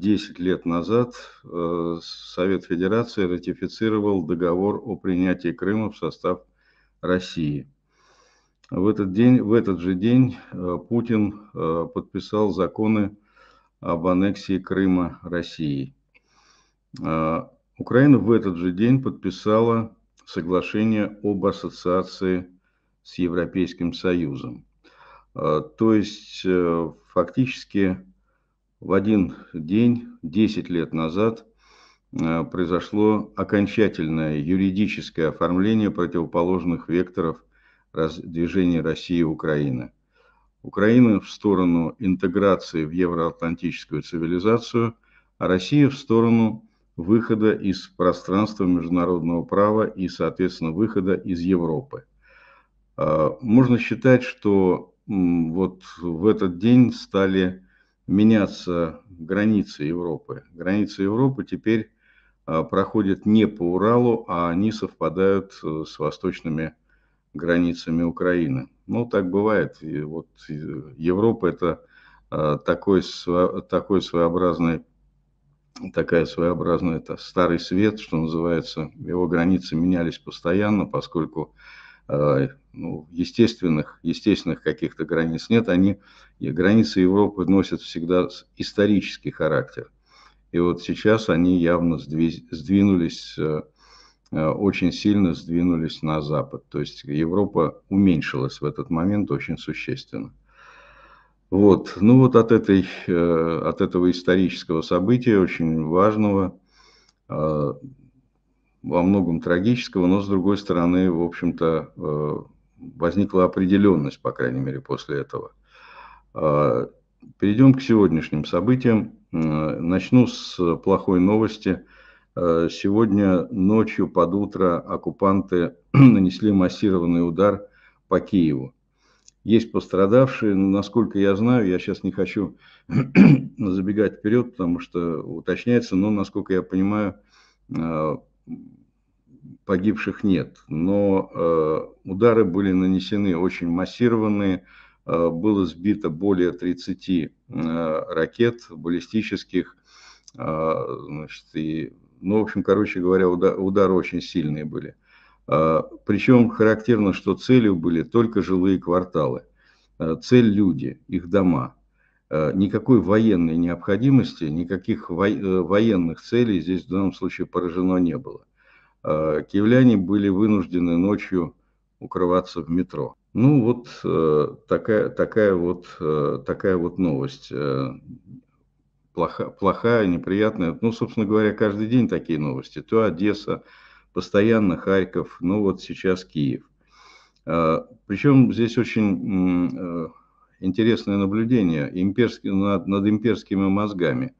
10 лет назад э, Совет Федерации ратифицировал договор о принятии Крыма в состав России. В этот, день, в этот же день э, Путин э, подписал законы об аннексии Крыма России. Украина в этот же день подписала соглашение об ассоциации с Европейским Союзом. То есть фактически в один день, 10 лет назад, э, произошло окончательное юридическое оформление противоположных векторов движения России и Украины. Украина в сторону интеграции в евроатлантическую цивилизацию, а Россия в сторону выхода из пространства международного права и, соответственно, выхода из Европы. Э, можно считать, что вот в этот день стали меняться границы Европы. Границы Европы теперь а, проходят не по Уралу, а они совпадают э, с восточными границами Украины. Ну, так бывает. И вот э, Европа – это а, такой, такой своеобразный такая своеобразная это старый свет, что называется. Его границы менялись постоянно, поскольку Э, ну, естественных, естественных каких-то границ нет, они, и границы Европы носят всегда исторический характер. И вот сейчас они явно сдвинулись, э, э, очень сильно сдвинулись на запад. То есть Европа уменьшилась в этот момент очень существенно. Вот. Ну вот от, этой, от этого исторического события, очень важного, во многом трагического, но с другой стороны, в общем-то, э, возникла определенность, по крайней мере, после этого. А, перейдем к сегодняшним событиям. Э, начну с плохой новости. Э, сегодня ночью под утро оккупанты нанесли массированный удар по Киеву. Есть пострадавшие, насколько я знаю, я сейчас не хочу забегать вперед, потому что уточняется, но насколько я понимаю, погибших нет, но э, удары были нанесены очень массированные, э, было сбито более 30 э, ракет баллистических, значит, и, ну, в общем, короче говоря, удар, удары очень сильные были. Причем характерно, что целью были только жилые кварталы, цель люди, их дома – Э, никакой военной необходимости, никаких э, военных целей здесь в данном случае поражено не было. Э, киевляне были вынуждены ночью укрываться в метро. Ну вот такая, такая, вот, такая вот новость. Плоха, плохая, неприятная. Ну, собственно говоря, каждый день такие новости. То Одесса, постоянно Харьков, ну вот сейчас Киев. Причем здесь очень интересное наблюдение имперский, над, над имперскими мозгами.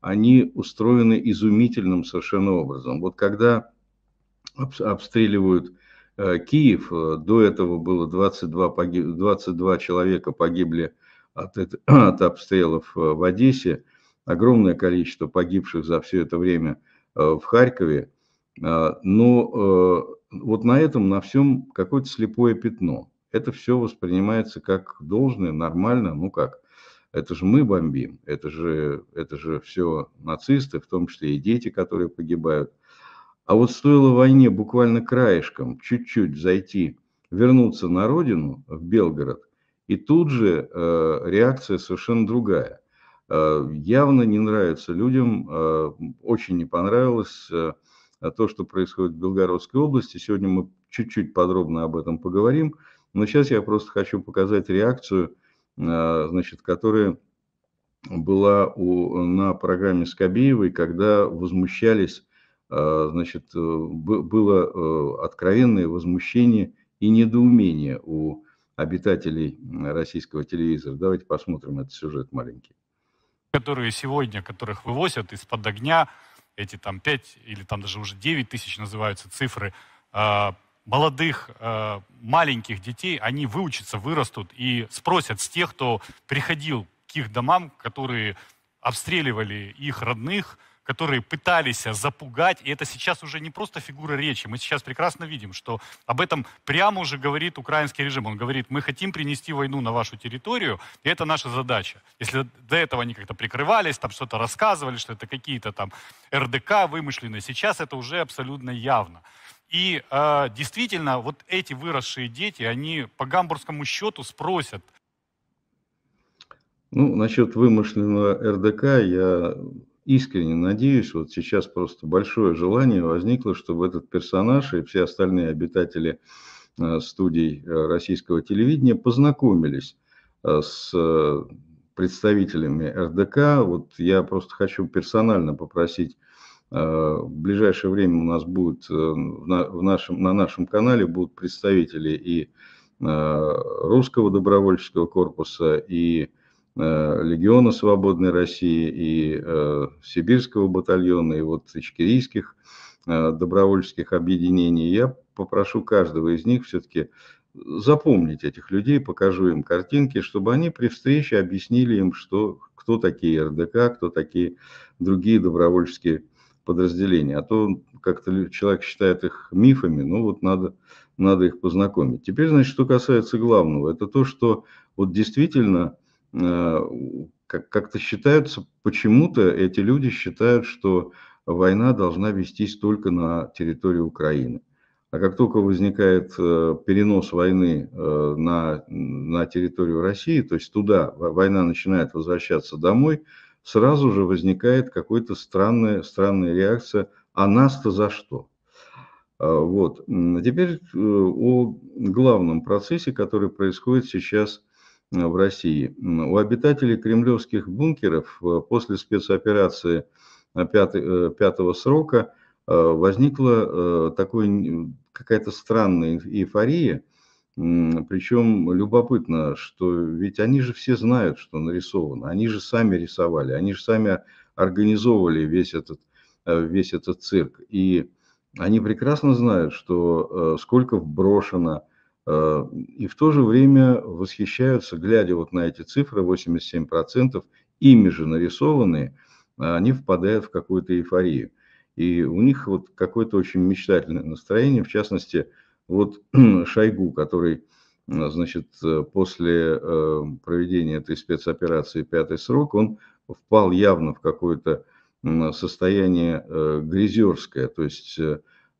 Они устроены изумительным совершенно образом. Вот когда обстреливают э, Киев, э, до этого было 22, погиб, 22 человека погибли от, от обстрелов э, в Одессе, огромное количество погибших за все это время э, в Харькове, э, но э, вот на этом, на всем какое-то слепое пятно это все воспринимается как должное, нормально, ну как. Это же мы бомбим, это же, это же все нацисты, в том числе и дети, которые погибают. А вот стоило войне буквально краешком, чуть-чуть зайти, вернуться на родину, в Белгород, и тут же э, реакция совершенно другая. Э, явно не нравится людям, э, очень не понравилось э, то, что происходит в Белгородской области. Сегодня мы чуть-чуть подробно об этом поговорим. Но сейчас я просто хочу показать реакцию, э, значит, которая была у, на программе Скобеевой, когда возмущались, э, значит, э, было откровенное возмущение и недоумение у обитателей российского телевизора. Давайте посмотрим этот сюжет маленький. Которые сегодня, которых вывозят из-под огня, эти там 5 или там даже уже 9 тысяч называются цифры, молодых, э, маленьких детей, они выучатся, вырастут и спросят с тех, кто приходил к их домам, которые обстреливали их родных, которые пытались а, запугать, и это сейчас уже не просто фигура речи, мы сейчас прекрасно видим, что об этом прямо уже говорит украинский режим. Он говорит, мы хотим принести войну на вашу территорию, и это наша задача. Если до этого они как-то прикрывались, там что-то рассказывали, что это какие-то там РДК вымышленные, сейчас это уже абсолютно явно. И э, действительно, вот эти выросшие дети, они по гамбургскому счету спросят. Ну, насчет вымышленного РДК, я искренне надеюсь, вот сейчас просто большое желание возникло, чтобы этот персонаж и все остальные обитатели а, студий э, российского телевидения познакомились а, с э, представителями РДК. Вот я просто хочу персонально попросить Э, в ближайшее время у нас будет э, в нашем, на нашем канале будут представители и э, русского добровольческого корпуса, и Легиона Свободной России, и Сибирского батальона, и вот ичкерийских добровольческих объединений. Я попрошу каждого из них все-таки запомнить этих людей, покажу им картинки, чтобы они при встрече объяснили им, что, кто такие РДК, кто такие другие добровольческие подразделения, а то как-то человек считает их мифами, ну вот надо, надо их познакомить. Теперь, значит, что касается главного, это то, что вот действительно э, как-то считаются, почему-то эти люди считают, что война должна вестись только на территории Украины. А как только возникает э, перенос войны э, на, на территорию России, то есть туда война начинает возвращаться домой – сразу же возникает какая-то странная, странная реакция «А нас-то за что?». А, вот. А теперь э, о главном процессе, который происходит сейчас э, в России. У обитателей кремлевских бункеров э, после спецоперации пятого срока возникла такая какая-то странная эйфория – причем любопытно, что ведь они же все знают, что нарисовано. Они же сами рисовали, они же сами организовывали весь этот, э, весь этот цирк. И они прекрасно знают, что э, сколько вброшено, э, и в то же время восхищаются, глядя вот на эти цифры, 87%, ими же нарисованные, а они впадают в какую-то эйфорию. И у них вот какое-то очень мечтательное настроение, в частности, вот Шойгу, который, э, значит, э, после э, проведения этой спецоперации «Пятый срок», он впал явно в какое-то состояние грязерское, то есть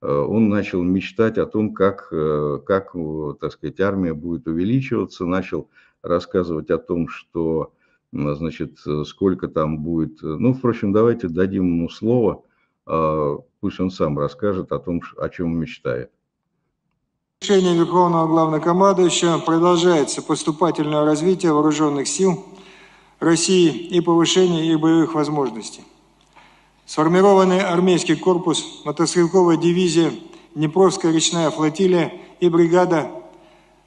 он начал мечтать о том, как, как так сказать, армия будет увеличиваться, начал рассказывать о том, что, значит, сколько там будет. Ну, впрочем, давайте дадим ему слово, а, пусть он сам расскажет о том, о чем мечтает решение Верховного Главнокомандующего продолжается поступательное развитие вооруженных сил России и повышение их боевых возможностей. Сформированный армейский корпус, мотострелковая дивизия, Днепровская речная флотилия и бригада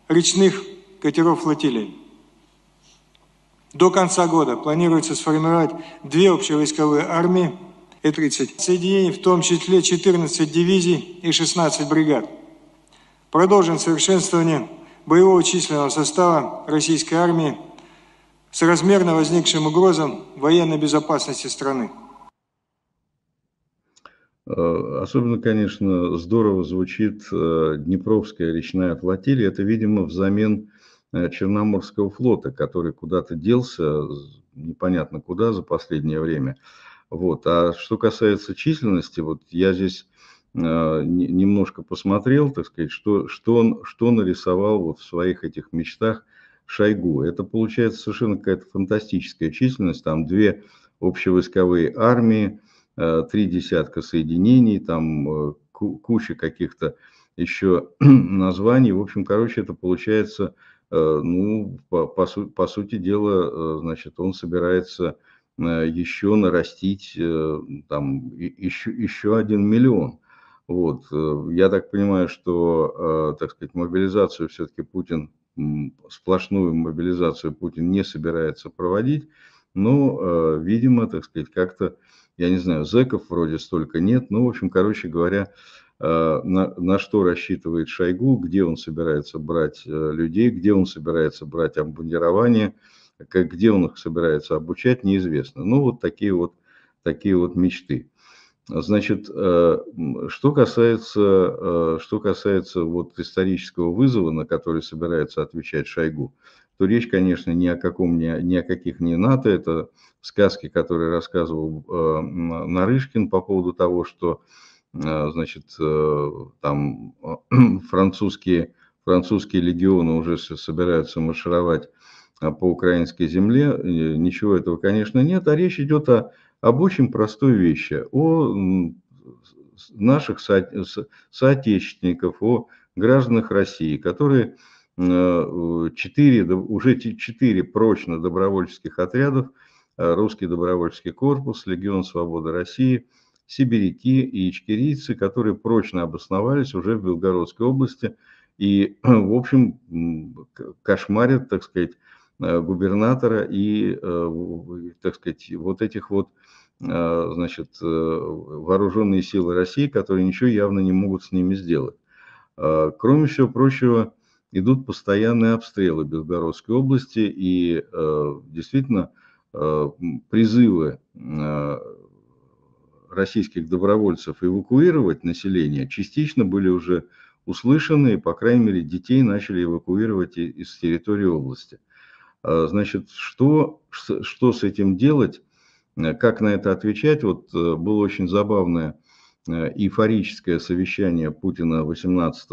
речных катеров флотилии. До конца года планируется сформировать две общевойсковые армии и 30 соединений, в том числе 14 дивизий и 16 бригад. Продолжим совершенствование боевого численного состава российской армии с размерно возникшим угрозам военной безопасности страны. Э, особенно, конечно, здорово звучит э, Днепровская речная флотилия. Это, видимо, взамен э, Черноморского флота, который куда-то делся, непонятно куда, за последнее время. Вот. А что касается численности, вот я здесь Э, немножко посмотрел, так сказать, что, что, он, что нарисовал вот в своих этих мечтах Шойгу. Это получается совершенно какая-то фантастическая численность, там две общевойсковые армии, э, три десятка соединений, там э, куча каких-то еще названий. В общем, короче, это получается, ну, по, по, су, по сути дела, значит, он собирается еще нарастить там еще, еще один миллион. Вот. Э, я так понимаю, что, э, так сказать, мобилизацию все-таки Путин, сплошную мобилизацию Путин не собирается проводить, но, ну, э, видимо, так сказать, как-то, я не знаю, зеков вроде столько нет, но, ну, в общем, короче говоря, на, на что рассчитывает Шойгу, где он собирается брать людей, где он собирается брать обмундирование, как, где он их собирается обучать, неизвестно. Ну, вот такие вот, такие вот мечты. Значит, э, что касается, э, что касается вот исторического вызова, на который собирается отвечать Шойгу, то речь, конечно, ни о, каком, ни, ни о каких не НАТО. Это сказки, которые рассказывал э, Нарышкин по поводу того, что значит, там французские, французские легионы уже собираются маршировать по украинской земле. Ничего этого, конечно, нет. А речь идет о об очень простой вещи, о наших со, соотечественников, о гражданах России, которые 4, э, уже 4 прочно добровольческих отрядов, э, русский добровольческий корпус, Легион Свободы России, сибиряки и ичкерийцы, которые прочно обосновались уже в Белгородской области и, в общем, кошмарят, так сказать, Э, губернатора и, э, так сказать, вот этих вот э, значит, вооруженные силы России, которые ничего явно не могут с ними сделать. Кроме всего прочего, идут постоянные обстрелы Белгородской области и действительно призывы российских добровольцев эвакуировать население частично были уже услышаны, и, по крайней мере, детей начали эвакуировать из территории области. А, значит, что, что с этим делать, э, как на это отвечать? Вот э, было очень забавное э, эйфорическое совещание Путина 18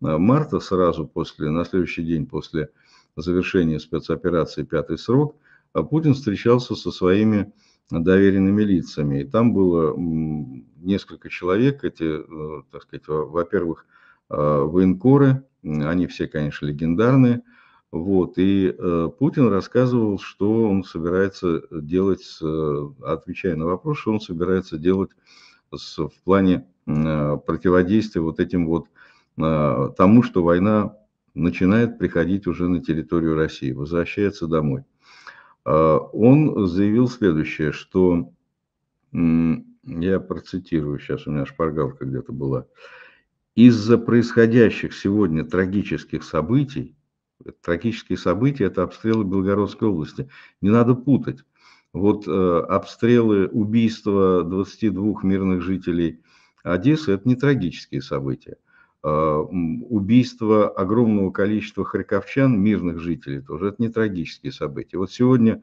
марта, сразу после, на следующий день после завершения спецоперации «Пятый срок», а Путин встречался со своими доверенными лицами. И там было несколько человек, эти, так сказать, во-первых, военкоры, они все, конечно, легендарные – вот, и э, Путин рассказывал, что он собирается делать, с, э, отвечая на вопрос, что он собирается делать с, в плане э, противодействия вот этим вот э, тому, что война начинает приходить уже на территорию России, возвращается домой. Э, он заявил следующее, что, э, я процитирую, сейчас у меня шпаргалка где-то была, из-за происходящих сегодня трагических событий трагические события – это обстрелы Белгородской области. Не надо путать. Вот э, обстрелы, убийства 22 мирных жителей Одессы – это не трагические события. Э, убийство огромного количества харьковчан, мирных жителей, тоже это не трагические события. Вот сегодня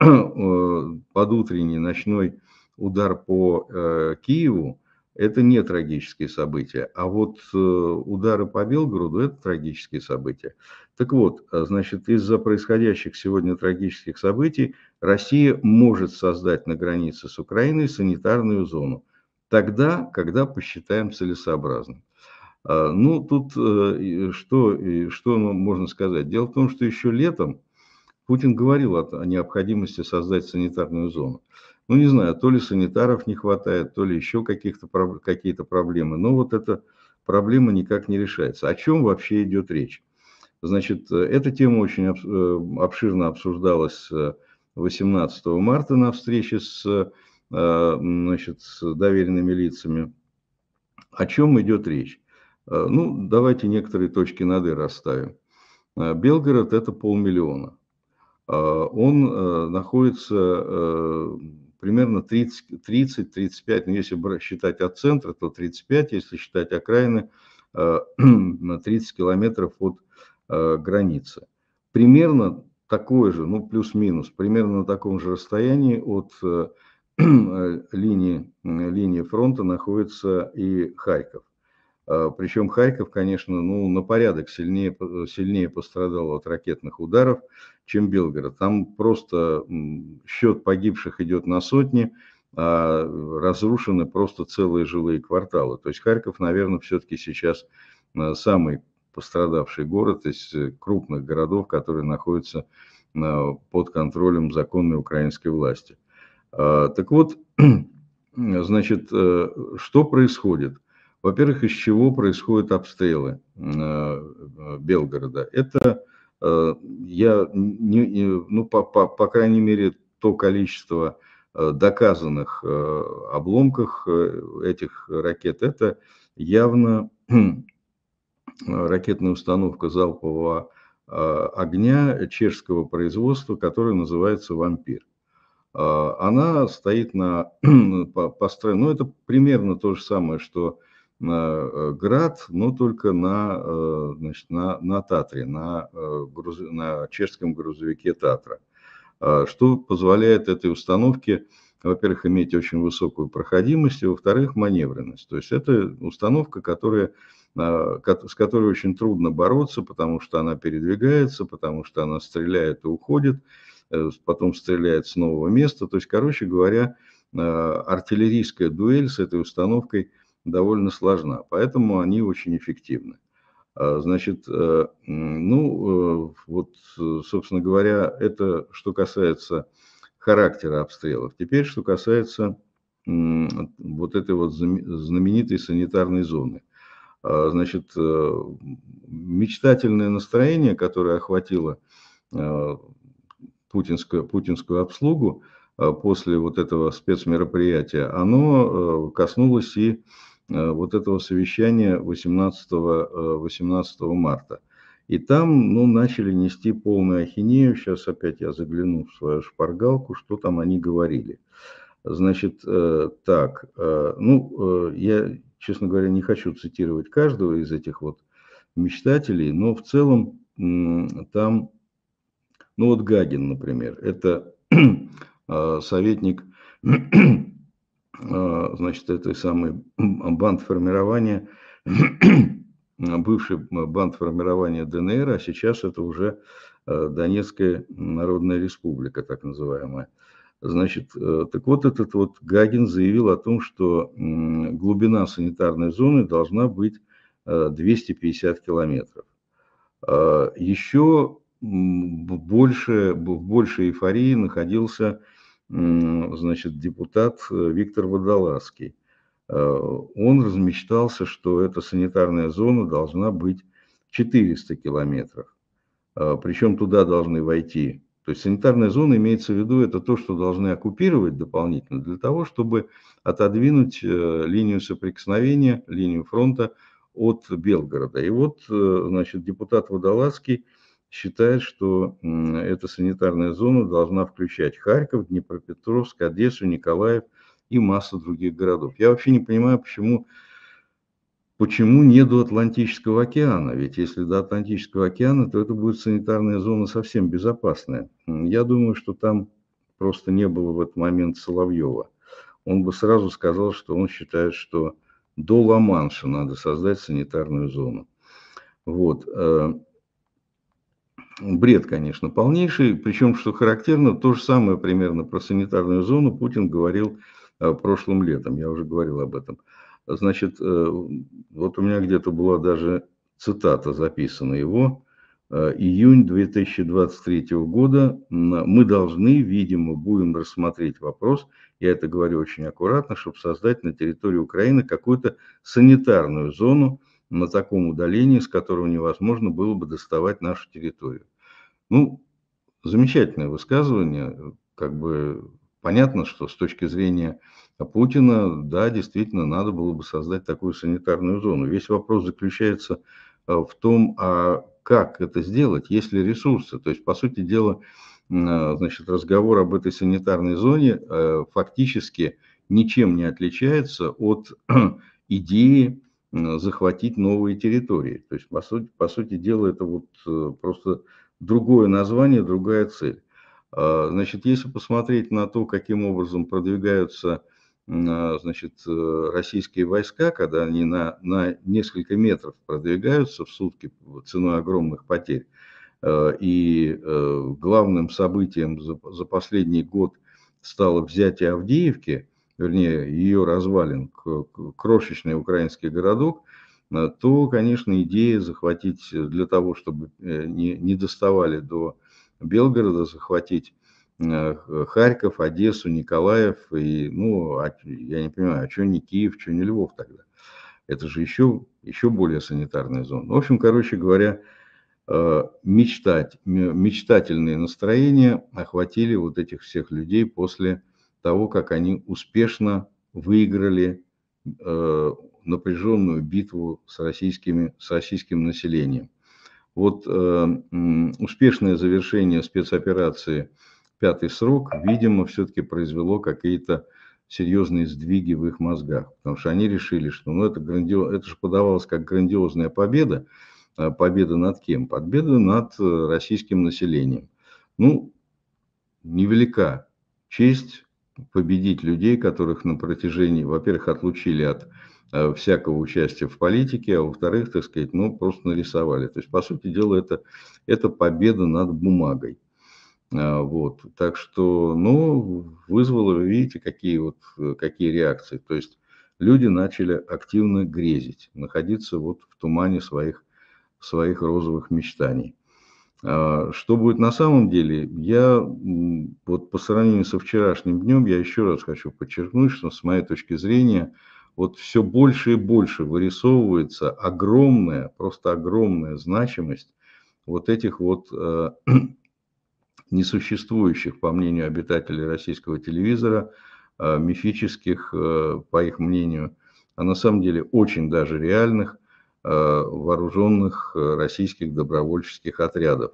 э, под утренний ночной удар по э, Киеву это не трагические события. А вот э, удары по Белгороду – это трагические события. Так вот, э, значит, из-за происходящих сегодня трагических событий Россия может создать на границе с Украиной санитарную зону. Тогда, когда посчитаем целесообразным. А, ну, тут э, что, что можно сказать? Дело в том, что еще летом Путин говорил о необходимости создать санитарную зону ну не знаю, то ли санитаров не хватает, то ли еще каких-то, какие-то проблемы. Но вот эта проблема никак не решается. О чем вообще идет речь? Значит, эта тема очень э, обширно обсуждалась 18 э, марта на встрече с, э, значит, с доверенными лицами. О чем идет речь? Ну, давайте некоторые точки над «и» расставим. Белгород – это полмиллиона. Он находится примерно 30-35, но если считать от центра, то 35, если считать окраины, 30 э, километров от э, границы. Примерно такое же, ну плюс-минус, примерно на таком же расстоянии от э, линии, линии фронта находится и Харьков. А, Причем Харьков, конечно, ну, на порядок сильнее, сильнее пострадал от ракетных ударов, чем Белгород. Там просто счет погибших идет на сотни, а разрушены просто целые жилые кварталы. То есть Харьков, наверное, все-таки сейчас э, самый пострадавший город из э, крупных городов, которые находятся э, под контролем законной украинской власти. А, так вот, значит, что происходит? Во-первых, из чего происходят обстрелы э, э, Белгорода? Это э, я, не, не, ну, по, по, по крайней мере, то количество доказанных обломков этих ракет, это явно ракетная установка залпового огня чешского производства, которая называется «Вампир». Она стоит на построенной, ну это примерно то же самое, что на э, Град, но только на, э, значит, на, на Татре, на, э, груз, на чешском грузовике Татра, а, что позволяет этой установке, во-первых, иметь очень высокую проходимость, и, во-вторых, маневренность. То есть это установка, которая, а, с которой очень трудно бороться, потому что она передвигается, потому что она стреляет и уходит, потом стреляет с нового места. То есть, короче говоря, артиллерийская дуэль с этой установкой – довольно сложна, поэтому они очень эффективны. А, значит, э, ну, э, вот, э, собственно говоря, это что касается характера обстрелов. Теперь, что касается вот этой вот знаменитой санитарной зоны. А, значит, мечтательное настроение, которое охватило путинскую, путинскую обслугу после вот этого спецмероприятия, оно коснулось и Э, вот этого совещания 18, 18 э, марта. И там, ну, начали нести полную ахинею. Сейчас опять я загляну в свою шпаргалку, что там они говорили. Значит, э, так, ну, я, честно говоря, не хочу цитировать каждого из этих вот мечтателей, но в целом там, ну вот Гагин, например, это советник А, значит, этой самой бывший бывшей формирования ДНР, а сейчас это уже а, Донецкая Народная Республика, так называемая. Значит, э, так вот этот вот Гагин заявил о том, что глубина санитарной зоны должна быть 250 э, километров. А, еще больше, в большей эйфории находился значит, депутат э, Виктор Водолазский. Э, он размечтался, что эта санитарная зона должна быть 400 километров. Э, Причем туда должны войти. То есть санитарная зона имеется в виду, это то, что должны оккупировать дополнительно для того, чтобы отодвинуть линию соприкосновения, линию фронта от Белгорода. И вот, значит, депутат Водолазский считает, что эта санитарная зона должна включать Харьков, Днепропетровск, Одессу, Николаев и массу других городов. Я вообще не понимаю, почему, почему не до Атлантического океана. Ведь если до Атлантического океана, то это будет санитарная зона совсем безопасная. Я думаю, что там просто не было в этот момент Соловьева. Он бы сразу сказал, что он считает, что до Ла-Манша надо создать санитарную зону. Вот. Э, Бред, конечно, полнейший. Причем, что характерно, то же самое примерно про санитарную зону Путин говорил э, прошлым летом. Я уже говорил об этом. Значит, э, вот у меня где-то была даже цитата записана его. Э, Июнь 2023 года мы должны, видимо, будем рассмотреть вопрос, я это говорю очень аккуратно, чтобы создать на территории Украины какую-то санитарную зону, на таком удалении, с которого невозможно было бы доставать нашу территорию. Ну, замечательное высказывание, как бы понятно, что с точки зрения Путина, да, действительно, надо было бы создать такую санитарную зону. Весь вопрос заключается э, в том, а как это сделать, есть ли ресурсы. То есть, по сути дела, э, значит, разговор об этой санитарной зоне э, фактически ничем не отличается от идеи Э, захватить новые территории. То есть, по сути, по сути дела, это вот э, просто другое название, другая цель. А, значит, если посмотреть на то, каким образом продвигаются а, значит, э, российские войска, когда они на, на несколько метров продвигаются в сутки ценой огромных потерь, и главным событием за, за последний год стало взятие Авдеевки – вернее, ее развалин, крошечный украинский городок, э, то, конечно, идея захватить э, для того, чтобы э, не, не доставали до Белгорода, захватить Харьков, Одессу, Николаев и, ну, а, я не понимаю, а что не Киев, что не Львов тогда? Это же еще, еще более санитарная зона. В общем, короче говоря, мечтать, мечтательные настроения охватили вот этих всех людей после того, как они успешно выиграли э, напряженную битву с, российскими, с российским населением. Вот э, успешное завершение спецоперации «Пятый срок», видимо, все-таки произвело какие-то серьезные сдвиги в их мозгах, потому что они решили, что ну, это, грандио... это же подавалось как грандиозная победа, э, победа над кем? Победа над э, российским населением. Ну, невелика честь победить людей, которых на протяжении, во-первых, отлучили от э, всякого участия в политике, а во-вторых, так сказать, ну, просто нарисовали. То есть, по сути дела, это, это победа над бумагой. А, вот, так что, ну, вызвало, видите, какие вот, э, какие реакции. То есть, люди начали активно грезить, находиться вот в тумане своих, своих розовых мечтаний. А, что будет на самом деле, я вот по сравнению со вчерашним днем, я еще раз хочу подчеркнуть, что с моей точки зрения, вот все больше и больше вырисовывается огромная, просто огромная значимость вот этих вот э, несуществующих, по мнению обитателей российского телевизора, э, мифических, э, по их мнению, а на самом деле очень даже реальных Э, вооруженных э, российских добровольческих отрядов.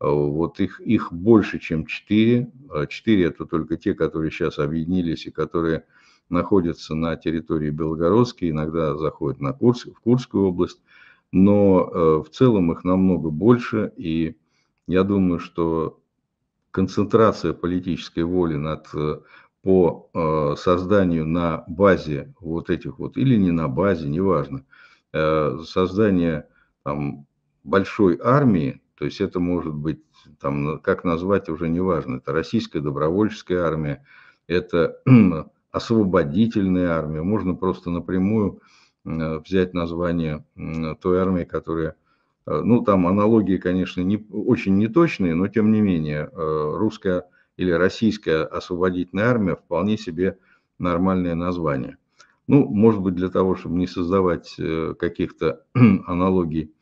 Э, вот их, их больше, чем четыре. Четыре – это только те, которые сейчас объединились и которые находятся на территории Белгородской, иногда заходят на Курск, в Курскую область. Но в целом их намного больше, и я думаю, что концентрация политической воли над, по созданию на базе вот этих вот, или не на базе, неважно – Э, создание там, большой армии, то есть это может быть, там, как назвать, уже не важно, это российская добровольческая армия, это освободительная армия, можно просто напрямую э, взять название той армии, которая, э, ну там аналогии, конечно, не, очень неточные, но тем не менее русская или российская освободительная армия вполне себе нормальное название – ну, может быть, для того, чтобы не создавать э, каких-то аналогий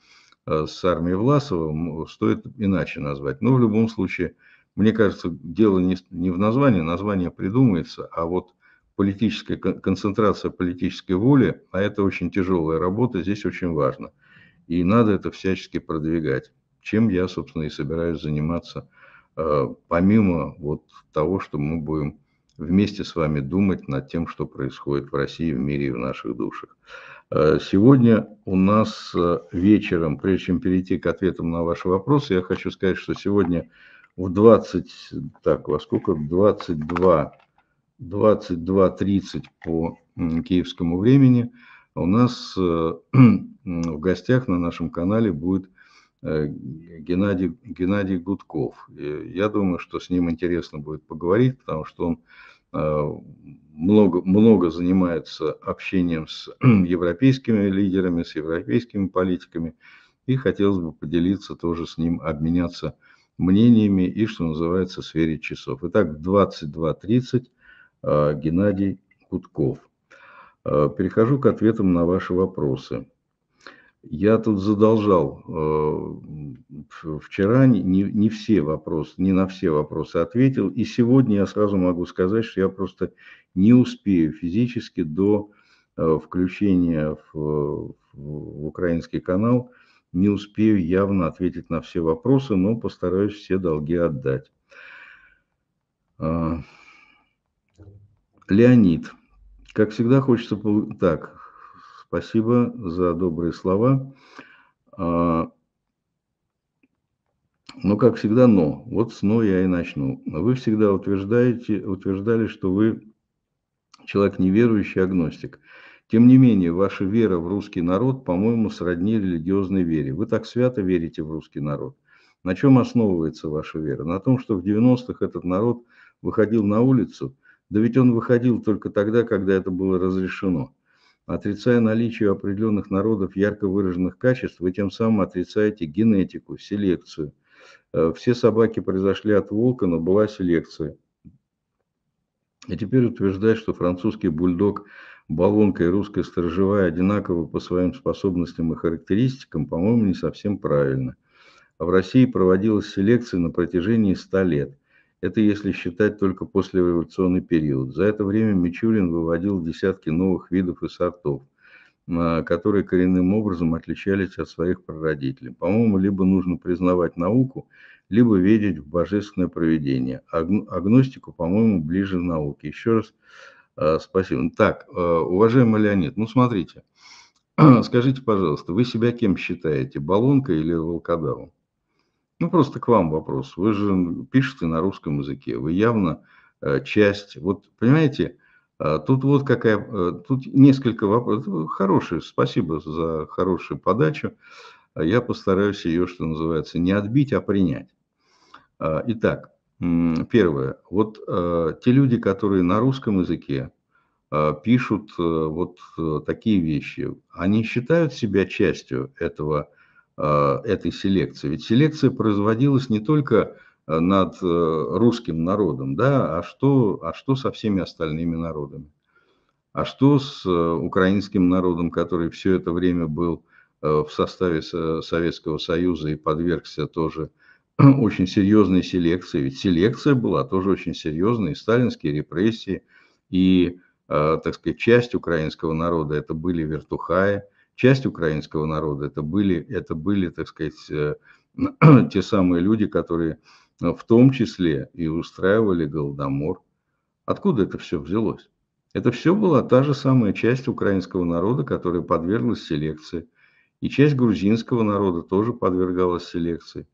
э, с армией Власова, стоит иначе назвать. Но в любом случае, мне кажется, дело не в названии, название придумается, а вот политическая концентрация политической воли, а это очень тяжелая работа, здесь очень важно. И надо это всячески продвигать, чем я, собственно, и собираюсь заниматься, э, помимо вот того, что мы будем вместе с вами думать над тем, что происходит в России, в мире и в наших душах. Э, сегодня у нас э, вечером, прежде чем перейти к ответам на ваши вопросы, я хочу сказать, что сегодня в 20, так, во сколько, 22, 22.30 по киевскому времени у нас э, в гостях на нашем канале будет Э, Геннадий, Геннадий Гудков. И я думаю, что с ним интересно будет поговорить, потому что он э, много, много занимается общением с европейскими лидерами, с европейскими политиками, и хотелось бы поделиться тоже с ним, обменяться мнениями и, что называется, сфере часов. Итак, 22.30 э, Геннадий Гудков. Перехожу к ответам на ваши вопросы. Я тут задолжал э, вчера, не, не все вопросы, не на все вопросы ответил. И сегодня я сразу могу сказать, что я просто не успею физически до э, включения в, в украинский канал, не успею явно ответить на все вопросы, но постараюсь все долги отдать. Э, Леонид, как всегда хочется... Так, Спасибо за добрые слова. А, но, ну, как всегда, но. Вот с но я и начну. Вы всегда утверждаете, утверждали, что вы человек неверующий, агностик. Тем не менее, ваша вера в русский народ, по-моему, сродни религиозной вере. Вы так свято верите в русский народ. На чем основывается ваша вера? На том, что в 90-х этот народ выходил на улицу? Да ведь он выходил только тогда, когда это было разрешено отрицая наличие у определенных народов ярко выраженных качеств, вы тем самым отрицаете генетику, селекцию. Э, все собаки произошли от волка, но была селекция. И теперь утверждать, что французский бульдог, баллонка и русская сторожевая одинаковы по своим способностям и характеристикам, по-моему, не совсем правильно. А в России проводилась селекция на протяжении 100 лет – это если считать только послереволюционный период. За это время Мичурин выводил десятки новых видов и сортов, а, которые коренным образом отличались от своих прародителей. По-моему, либо нужно признавать науку, либо верить в божественное проведение. Агностику, по-моему, ближе к науке. Еще раз а, спасибо. Так, а, уважаемый Леонид, ну смотрите, скажите, пожалуйста, вы себя кем считаете, баллонкой или волкодавом? Ну, просто к вам вопрос. Вы же пишете на русском языке, вы явно э, часть. Вот, понимаете, э, тут вот какая... Э, тут несколько вопросов. Хорошие, спасибо за хорошую подачу. Я постараюсь ее, что называется, не отбить, а принять. Итак, первое. Вот те люди, которые на русском языке пишут вот такие вещи, они считают себя частью этого Э, этой селекции. Ведь селекция производилась не только э, над э, русским народом, да, а что, а что со всеми остальными народами? А что с украинским народом, который все это время был в составе Советского Союза и подвергся тоже очень серьезной селекции? Ведь селекция была тоже очень серьезной, и сталинские репрессии, и, так сказать, часть украинского народа, это были вертухаи, часть украинского народа, это были, это были так сказать, э, те самые люди, которые э, в том числе и устраивали Голодомор. Откуда это все взялось? Это все была та же самая часть украинского народа, которая подверглась селекции. И часть грузинского народа тоже подвергалась селекции.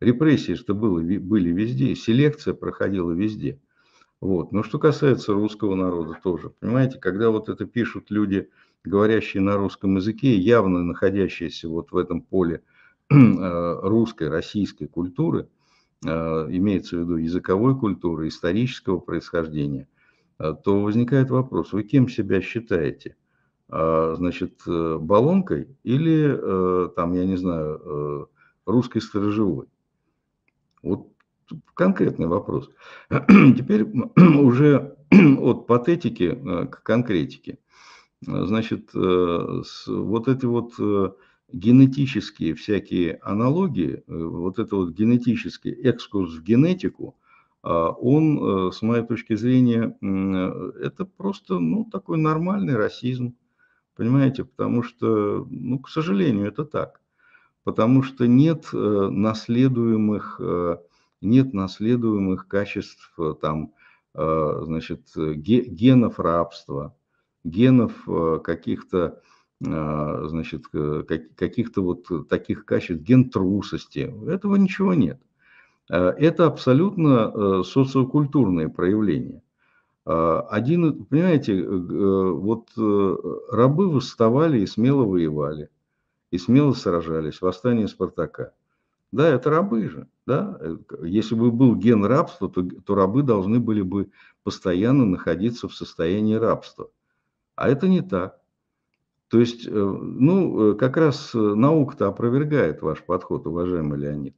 Репрессии что было, были везде, селекция проходила везде. Вот. Но что касается русского народа тоже, понимаете, когда вот это пишут люди, говорящие на русском языке, явно находящиеся вот в этом поле э, русской, российской культуры, э, имеется в виду языковой культуры, исторического происхождения, э, то возникает вопрос, вы кем себя считаете? Значит, баллонкой или, там, я не знаю, русской сторожевой? Вот конкретный вопрос. Теперь уже от патетики к конкретике. Э, значит, э, вот эти вот э, генетические всякие аналогии, вот это вот генетический экскурс в генетику, а, он, с моей точки зрения, это просто, ну, такой нормальный расизм, понимаете, потому что, ну, к сожалению, это так, потому что нет наследуемых, нет наследуемых качеств, там, значит, генов рабства, генов, э, каких-то э, значит, э, каких-то вот таких качеств, ген трусости. Этого ничего нет. Это абсолютно социокультурные проявления. Один, понимаете, вот рабы восставали и смело воевали, и смело сражались. Восстание Спартака. Да, это рабы же. Да? Если бы был ген рабства, то, то рабы должны были бы постоянно находиться в состоянии рабства. А это не так. То есть, э, ну, э, как раз э, наука-то опровергает ваш подход, уважаемый Леонид.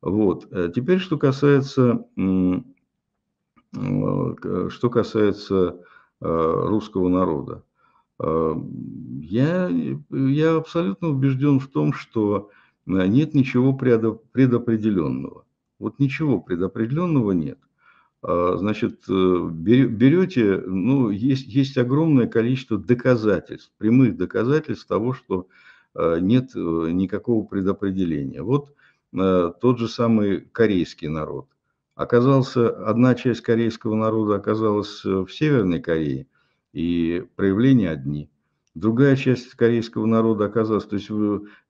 Вот. Теперь, что касается, что касается русского народа. Я, я абсолютно убежден в том, что нет ничего предопределенного. Вот ничего предопределенного нет – а, значит, э, берете, ну, есть, есть огромное количество доказательств, прямых доказательств того, что э, нет э, никакого предопределения. Вот тот же самый корейский народ. Оказался, одна часть корейского народа оказалась в Северной Корее, и проявления одни. Другая часть корейского народа оказалась, то есть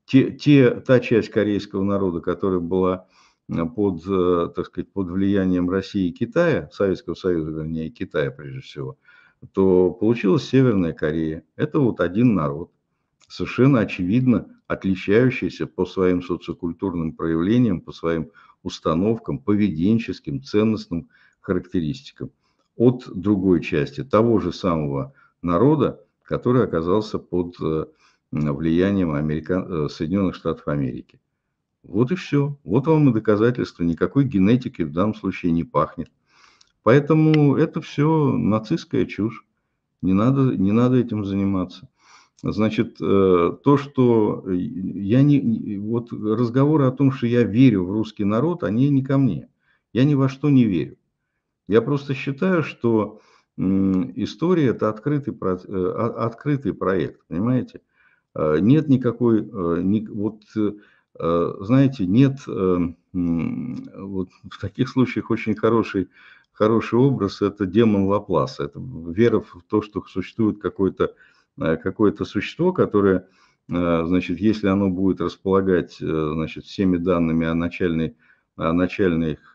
те, те, та часть корейского народа, которая была Э, под, э, так сказать, под влиянием России и Китая, Советского Союза, вернее, Китая прежде всего, то получилась Северная Корея. Это вот один народ, совершенно очевидно отличающийся по своим социокультурным проявлениям, по своим установкам, поведенческим, ценностным характеристикам от другой части того же самого народа, который оказался под э, влиянием Америка... Соединенных Штатов Америки. Вот и все. Вот вам и доказательство. Никакой генетики в данном случае не пахнет. Поэтому это все нацистская чушь. Не надо, не надо этим заниматься. Значит, э, то, что э, я не... Вот разговоры о том, что я верю в русский народ, они не ко мне. Я ни во что не верю. Я просто считаю, что история – это открытый, э, а, открытый проект, понимаете? Нет никакой... Вот Э, знаете, нет эм, вот в таких случаях очень хороший, хороший образ – это демон Лапласа, это вера в то, что существует какое-то э, какое существо, которое, э, значит, если оно будет располагать, значит, всеми данными о начальной, о начальных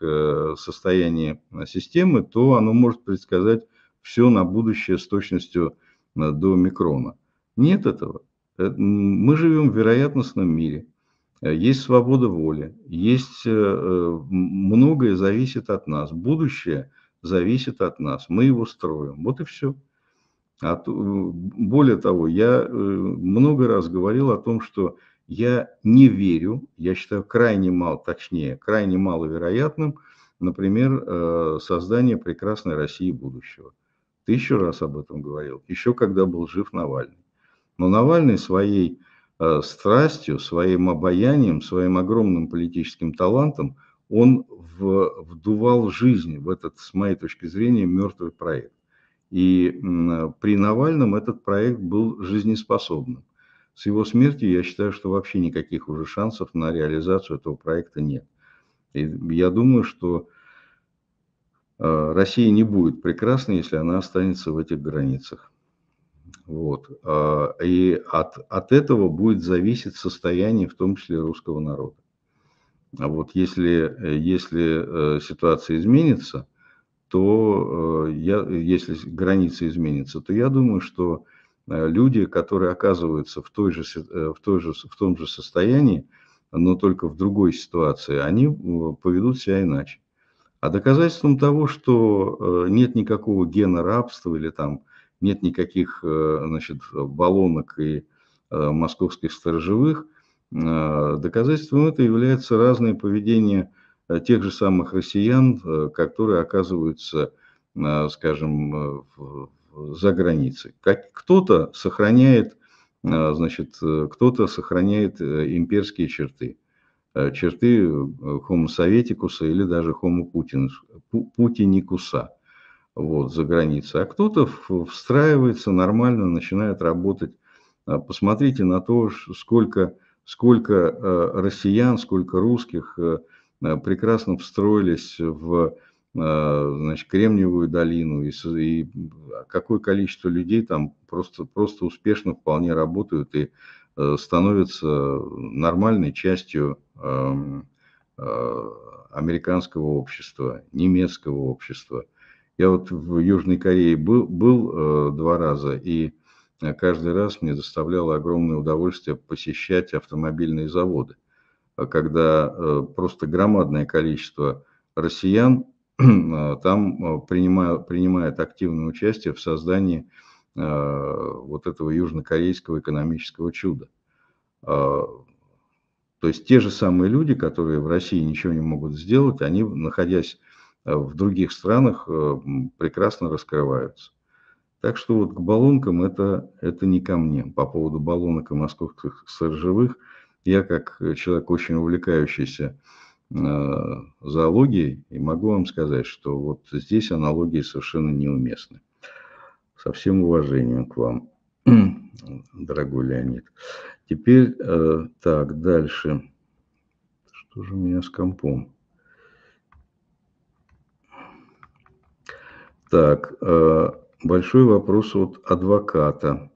состоянии системы, то оно может предсказать все на будущее с точностью до микрона. Нет этого. Мы живем в вероятностном мире – есть свобода воли, есть э, многое зависит от нас, будущее зависит от нас, мы его строим, вот и все. А от, э, более того, я э, много раз говорил о том, что я не верю, я считаю крайне мало, точнее, крайне маловероятным, например, создание прекрасной России будущего. Ты еще раз об этом говорил, еще когда был жив Навальный. Но Навальный своей Э, страстью, своим обаянием, своим огромным политическим талантом он в, вдувал жизнь в этот, с моей точки зрения, мертвый проект. И при Навальном этот проект был жизнеспособным. С его смертью я считаю, что вообще никаких уже шансов на реализацию этого проекта нет. И я думаю, что э, Россия не будет прекрасна, если она останется в этих границах. Вот. А, и от, от этого будет зависеть состояние, в том числе русского народа. А Вот если, э, если э, ситуация изменится, то э, я, если граница изменится, то я думаю, что люди, которые оказываются в, той же, в, той же, в том же состоянии, но только в другой ситуации, они поведут себя иначе. А доказательством того, что нет никакого гена рабства или там нет никаких э, значит, баллонок и э, московских сторожевых. Э, доказательством это является разное поведение тех же самых россиян, которые оказываются, скажем, за границей. Кто-то сохраняет, значит, кто-то сохраняет имперские черты, черты homo советикуса или даже homo путиникуса вот, за границей, а кто-то встраивается нормально, начинает работать. А, посмотрите на то, сколько, сколько э, россиян, сколько русских э, э, прекрасно встроились в значит, Кремниевую долину, и, и какое количество людей там просто, просто успешно вполне работают и становятся нормальной частью эм, американского общества, немецкого общества – я вот в Южной Корее был, был э, два раза, и э, каждый раз мне доставляло огромное удовольствие посещать автомобильные заводы, а когда э, просто громадное количество россиян там принимают, принимает активное участие в создании вот этого южнокорейского экономического чуда. А, то есть те же самые люди, которые в России ничего не могут сделать, они, находясь а в других странах э, прекрасно раскрываются. Так что вот к баллонкам это, это не ко мне. По поводу баллонок и московских сторожевых, я как человек, очень увлекающийся э, зоологией, и могу вам сказать, что вот здесь аналогии совершенно неуместны. Со всем уважением к вам, дорогой Леонид. Теперь э, так, дальше. Что же у меня с компом? Так, э, большой вопрос от адвоката.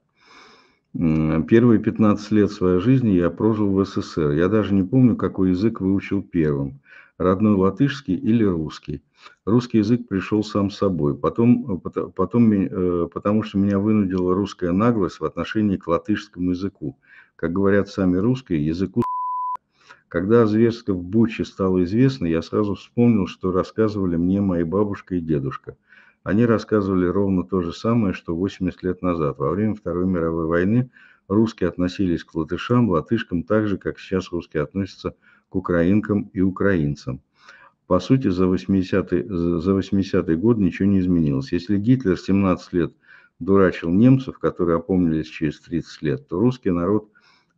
Первые 15 лет своей жизни я прожил в СССР. Я даже не помню, какой язык выучил первым. Родной латышский или русский. Русский язык пришел сам собой. Потом, э, потом, э, потому что меня вынудила русская наглость в отношении к латышскому языку. Как говорят сами русские, языку когда о зверстве в Буче стало известно, я сразу вспомнил, что рассказывали мне мои бабушка и дедушка. Они рассказывали ровно то же самое, что 80 лет назад. Во время Второй мировой войны русские относились к латышам, латышкам так же, как сейчас русские относятся к украинкам и украинцам. По сути, за 80-й, за 80 год ничего не изменилось. Если Гитлер 17 лет дурачил немцев, которые опомнились через 30 лет, то русский народ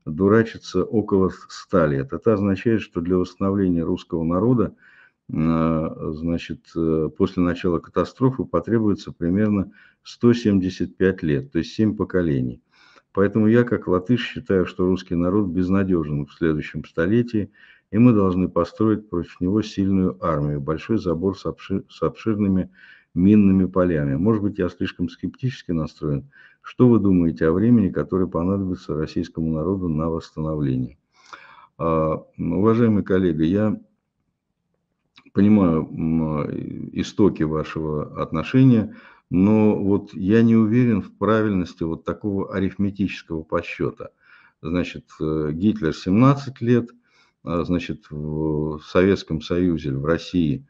дурачится около 100 лет. Это означает, что для восстановления русского народа – Э, значит, э, после начала катастрофы потребуется примерно 175 лет, то есть 7 поколений. Поэтому я, как латыш, считаю, что русский народ безнадежен в следующем столетии, и мы должны построить против него сильную армию, большой забор с, обшир, с обширными минными полями. Может быть, я слишком скептически настроен. Что вы думаете о времени, которое понадобится российскому народу на восстановление? А, уважаемый коллега, я понимаю истоки вашего отношения, но вот я не уверен в правильности вот такого арифметического подсчета. Значит, э, Гитлер 17 лет, а, значит, в Советском Союзе, в России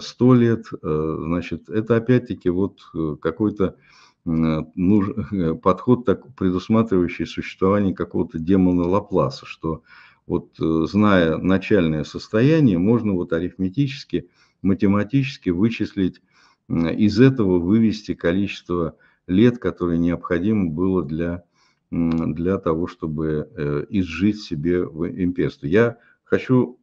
100 а, лет, э, значит, это опять-таки вот э, какой-то подход, так, предусматривающий существование какого-то демона Лапласа, что вот э, зная начальное состояние, можно вот арифметически, математически вычислить, из этого вывести количество лет, которые необходимо было для, для того, чтобы э, изжить себе в имперство. Я хочу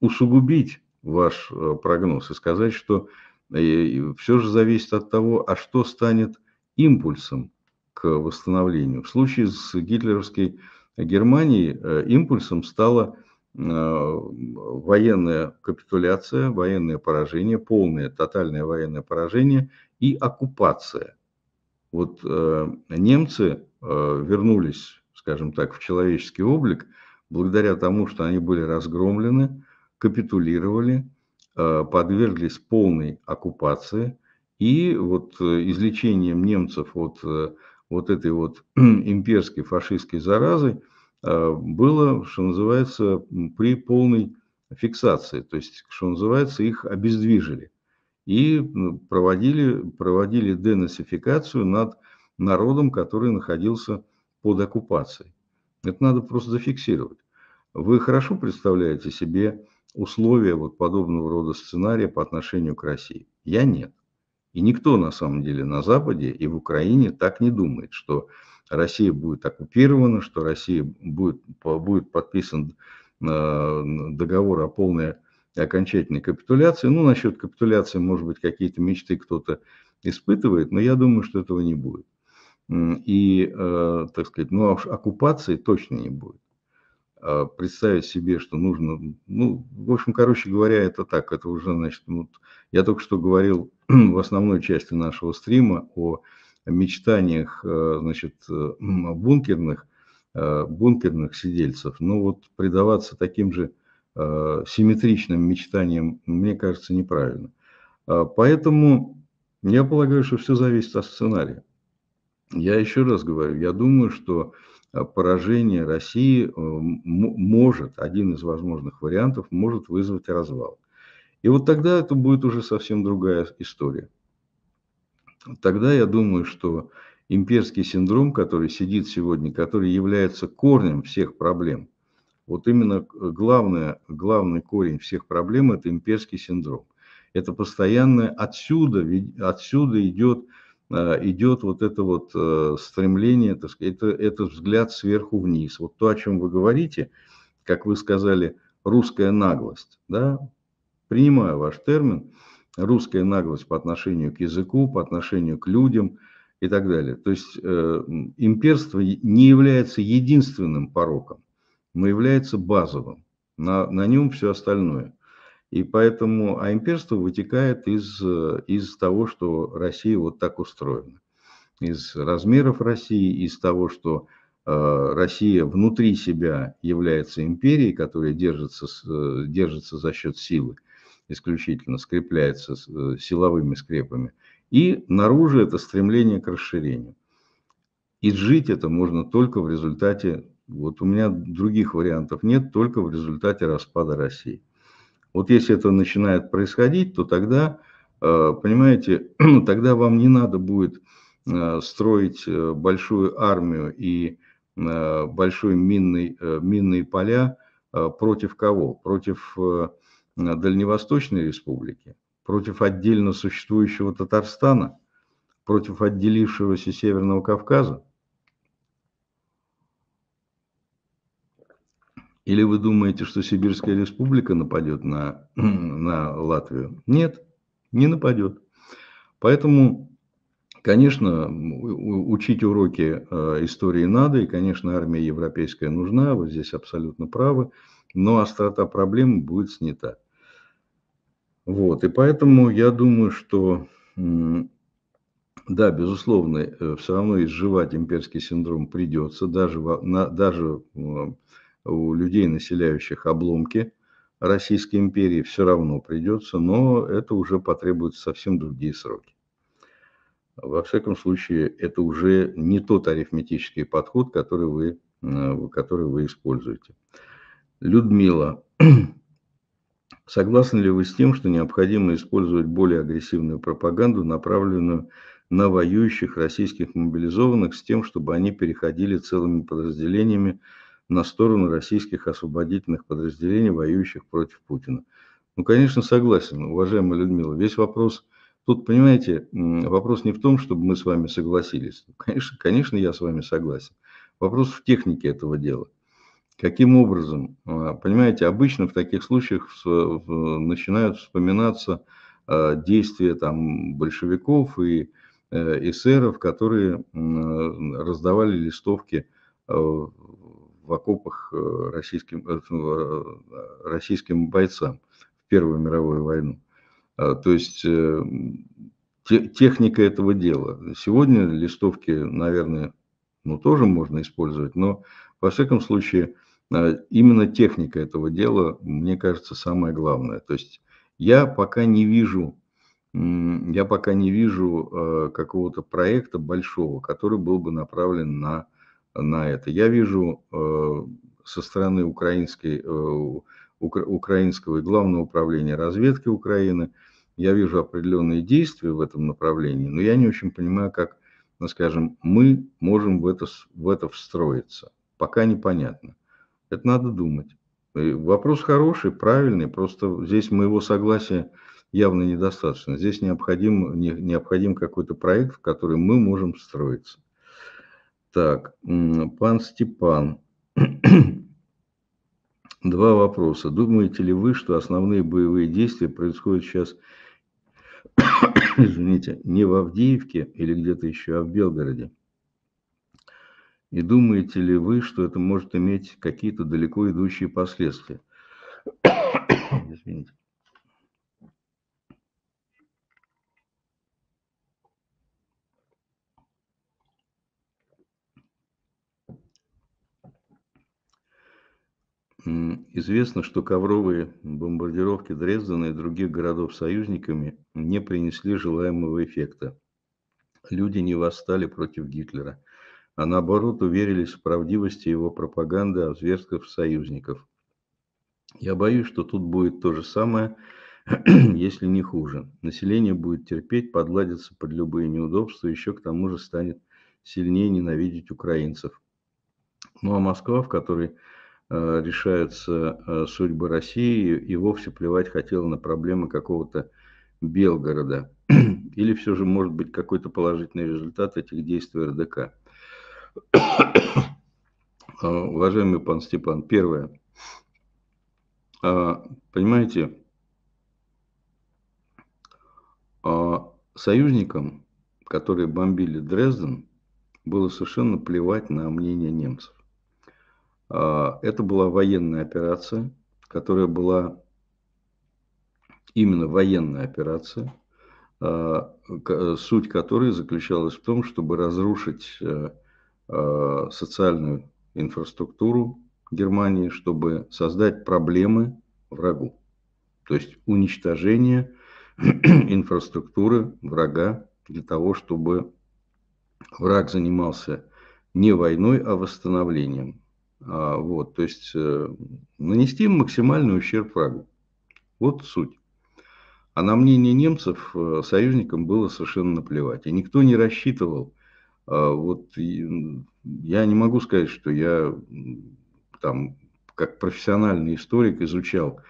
усугубить ваш э, прогноз и сказать, что все же зависит от того, а что станет импульсом к восстановлению. В случае с гитлеровской Германии э, импульсом стала э, военная капитуляция, военное поражение, полное тотальное военное поражение и оккупация. Вот э, немцы вернулись, скажем так, в человеческий облик благодаря тому, что они были разгромлены, капитулировали, подверглись полной оккупации. И вот излечением немцев от вот этой вот имперской фашистской заразой э, было, что называется, при полной фиксации, то есть, что называется, их обездвижили и ну, проводили, проводили денацификацию над народом, который находился под оккупацией. Это надо просто зафиксировать. Вы хорошо представляете себе условия вот подобного рода сценария по отношению к России? Я нет. И никто на самом деле на Западе и в Украине так не думает, что Россия будет оккупирована, что Россия будет, будет подписан э, договор о полной окончательной капитуляции. Ну, насчет капитуляции, может быть, какие-то мечты кто-то испытывает, но я думаю, что этого не будет. И, э, так сказать, ну, а оккупации точно не будет. А, представить себе, что нужно, ну, в общем, короче говоря, это так, это уже, значит, ну, вот я только что говорил в основной части нашего стрима о мечтаниях, э, значит, э, бункерных, э, бункерных сидельцев, но вот предаваться таким же симметричным мечтаниям, мне кажется, неправильно. А, поэтому я полагаю, что все зависит от сценария. Я еще раз говорю, я думаю, что Э, поражение России э, может, один из возможных вариантов, может вызвать развал. И вот тогда это будет уже совсем другая история. Тогда я думаю, что имперский синдром, который сидит сегодня, который является корнем всех проблем, вот именно э, главное, главный корень всех проблем – это имперский синдром. Это постоянное, отсюда, отсюда идет а, идет вот это вот э, стремление, так сказать, это, это взгляд сверху вниз. Вот то, о чем вы говорите, как вы сказали, русская наглость, да, принимаю ваш термин, русская наглость по отношению к языку, по отношению к людям и так далее. То есть э, имперство не является единственным пороком, но является базовым. На, на нем все остальное – и поэтому а имперство вытекает из, из того, что Россия вот так устроена. Из размеров России, из того, что э, Россия внутри себя является империей, которая держится, э, держится за счет силы, исключительно скрепляется э, силовыми скрепами. И наружу это стремление к расширению. И жить это можно только в результате, вот у меня других вариантов нет, только в результате распада России. Вот если это начинает происходить, то тогда, э, понимаете, тогда вам не надо будет э, строить э, большую армию и большие минный, минные поля против кого? Против Дальневосточной республики, против отдельно существующего Татарстана, против отделившегося Северного Кавказа. Или вы думаете, что Сибирская республика нападет на, на Латвию? Нет, не нападет. Поэтому, конечно, учить уроки э, истории надо, и, конечно, армия европейская нужна, вы здесь абсолютно правы, но острота проблем будет снята. Вот, и поэтому я думаю, что да, безусловно, э, все равно изживать имперский синдром придется, даже, даже э, у людей, населяющих обломки Российской империи, все равно придется, но это уже потребует совсем другие сроки. Во всяком случае, это уже не тот арифметический подход, который вы, э, который вы используете. Людмила, согласны ли вы с тем, что необходимо использовать более агрессивную пропаганду, направленную на воюющих российских мобилизованных, с тем, чтобы они переходили целыми подразделениями на сторону российских освободительных подразделений, воюющих против Путина. Ну, конечно, согласен, уважаемая Людмила. Весь вопрос, тут, понимаете, вопрос не в том, чтобы мы с вами согласились. Ну, конечно, конечно, я с вами согласен. Вопрос в технике этого дела. Каким образом? А, понимаете, обычно в таких случаях начинают вспоминаться а, действия там большевиков и э, эсеров, которые раздавали листовки а, в окопах э, российским, э, э, российским бойцам в Первую мировую войну. А, то есть техника этого дела. Сегодня листовки, наверное, ну тоже можно использовать, но во всяком случае а, именно техника этого дела, мне кажется, самое главное. То есть я пока не вижу, я пока не вижу какого-то проекта большого, который был бы направлен на на это. Я вижу э, со стороны украинской, э, украинского и главного управления разведки Украины, я вижу определенные действия в этом направлении, но я не очень понимаю, как, ну, скажем, мы можем в это, в это встроиться. Пока непонятно. Это надо думать. вопрос хороший, правильный, просто здесь моего согласия явно недостаточно. Здесь необходим, необходим какой-то проект, в который мы можем встроиться. Так, пан Степан. Два вопроса. Думаете ли вы, что основные боевые действия происходят сейчас, извините, не в Авдеевке или где-то еще, а в Белгороде? И думаете ли вы, что это может иметь какие-то далеко идущие последствия? извините. Известно, что ковровые бомбардировки Дрездена и других городов союзниками не принесли желаемого эффекта. Люди не восстали против Гитлера, а наоборот уверились в правдивости его пропаганды о зверствах союзников. Я боюсь, что тут будет то же самое, если не хуже. Население будет терпеть, подладится под любые неудобства, еще к тому же станет сильнее ненавидеть украинцев. Ну а Москва, в которой Э, решаются э, судьбы России и вовсе плевать хотела на проблемы какого-то Белгорода. Или все же может быть какой-то положительный результат этих действий РДК. Э, уважаемый пан Степан, первое. Понимаете, союзникам, которые бомбили Дрезден, было совершенно плевать на мнение немцев. А, это была военная операция, которая была именно военная операция, а, суть которой заключалась в том, чтобы разрушить э, а, социальную инфраструктуру Германии, чтобы создать проблемы врагу. То есть уничтожение инфраструктуры врага для того, чтобы враг занимался не войной, а восстановлением а, вот, то есть э, нанести максимальный ущерб врагу. Вот суть. А на мнение немцев э, союзникам было совершенно наплевать. И никто не рассчитывал. А, вот я не могу сказать, что я там как профессиональный историк изучал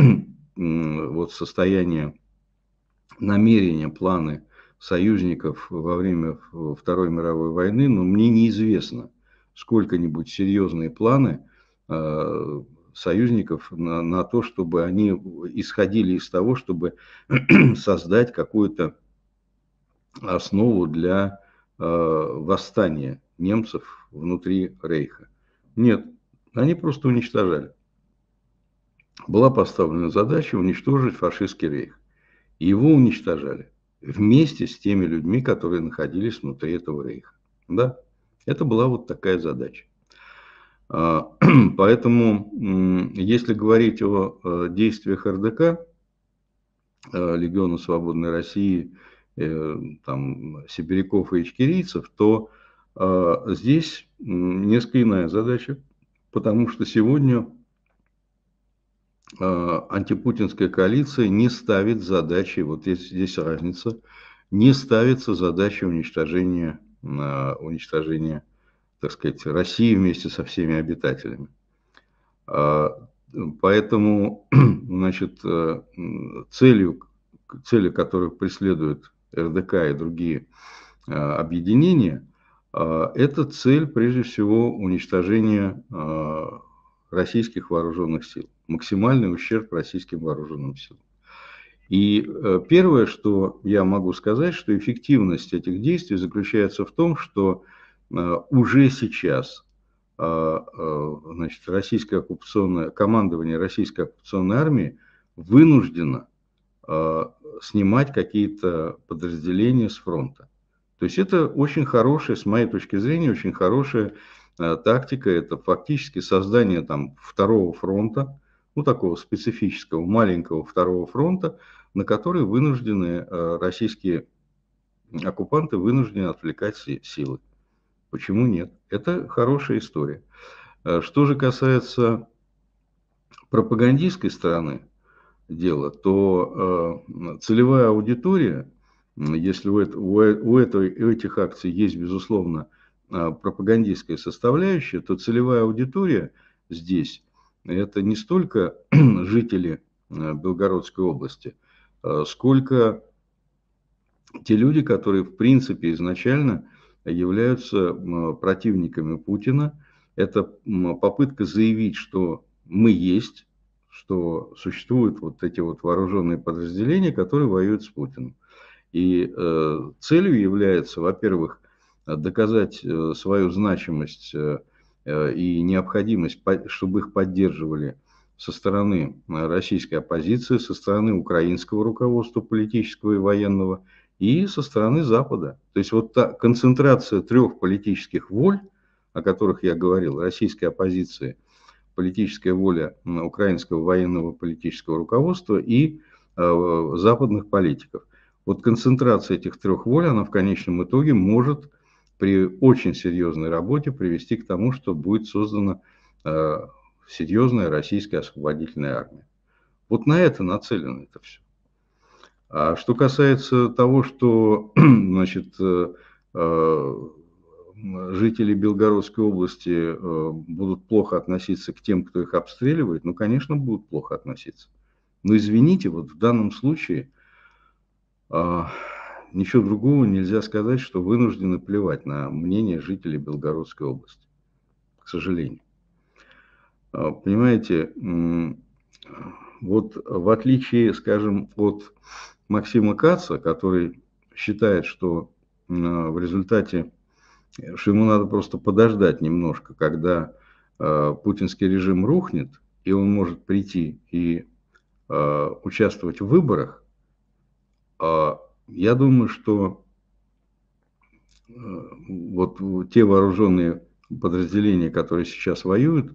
вот состояние намерения, планы союзников во время Второй мировой войны, но мне неизвестно – сколько-нибудь серьезные планы э, союзников на, на то, чтобы они исходили из того, чтобы создать какую-то основу для э, восстания немцев внутри Рейха. Нет, они просто уничтожали. Была поставлена задача уничтожить фашистский Рейх. Его уничтожали вместе с теми людьми, которые находились внутри этого Рейха. Да? Это была вот такая задача. А, поэтому, если говорить о э, действиях РДК, э, Легиона Свободной России, э, там, сибиряков и ичкерийцев, то а, здесь несколько иная задача, потому что сегодня а, антипутинская коалиция не ставит задачи, вот здесь, здесь разница, не ставится задача уничтожения на уничтожение, так сказать, России вместе со всеми обитателями. А, поэтому, значит, э, целью, цели, которых преследуют РДК и другие э, объединения, э, это цель, прежде всего, уничтожения российских вооруженных сил, максимальный ущерб российским вооруженным силам. И э, первое, что я могу сказать, что эффективность этих действий заключается в том, что э, уже сейчас э, значит, российское оккупационное, командование российской оккупационной армии вынуждено снимать какие-то подразделения с фронта. То есть это очень хорошая, с моей точки зрения, очень хорошая тактика. Это фактически создание там второго фронта, ну такого специфического маленького второго фронта, на которые вынуждены э, российские оккупанты вынуждены отвлекать силы. Почему нет? Это хорошая история. Э, что же касается пропагандистской стороны дела, то э, целевая аудитория, если у, у, этих акций есть, безусловно, пропагандистская составляющая, то целевая аудитория здесь это не столько жители Белгородской области – Э, сколько те люди, которые в принципе изначально являются противниками Путина. Это попытка заявить, что мы есть, что существуют вот эти вот вооруженные подразделения, которые воюют с Путиным. И э, целью является, во-первых, доказать э, свою значимость э, э и необходимость, чтобы их поддерживали э, со стороны э, российской оппозиции, со стороны украинского руководства политического и военного и со стороны Запада. То есть вот та концентрация трех политических воль, о которых я говорил, российской оппозиции, политическая воля украинского военного политического руководства и э, западных политиков. Вот концентрация этих трех воль, она в конечном итоге может при очень серьезной работе привести к тому, что будет создана э, серьезная российская освободительная армия. Вот на это нацелено это все. А что касается того, что значит, э, э, жители Белгородской области э, будут плохо относиться к тем, кто их обстреливает, ну, конечно, будут плохо относиться. Но извините, вот в данном случае а, ничего другого нельзя сказать, что вынуждены плевать на мнение жителей Белгородской области, к сожалению. А, понимаете, вот в отличие, скажем, от Максима Каца, который считает, что а, в результате, что ему надо просто подождать немножко, когда а, путинский режим рухнет, и он может прийти и участвовать в выборах, я думаю, что вот те вооруженные подразделения, которые сейчас воюют,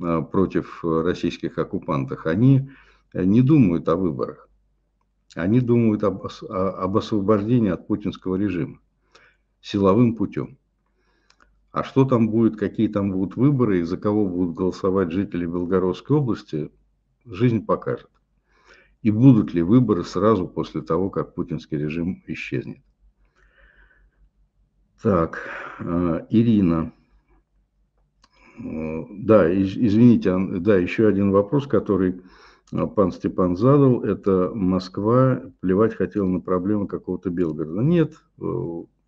Э, против э, российских оккупантов, они э, не думают о выборах. Они думают об, об освобождении от путинского режима силовым путем. А что там будет, какие там будут выборы и за кого будут голосовать жители Белгородской области, жизнь покажет. И будут ли выборы сразу после того, как путинский режим исчезнет. Так, Ирина. Да, извините, да, еще один вопрос, который а, пан Степан задал, это Москва плевать хотела на проблемы какого-то Белгорода. Нет, э,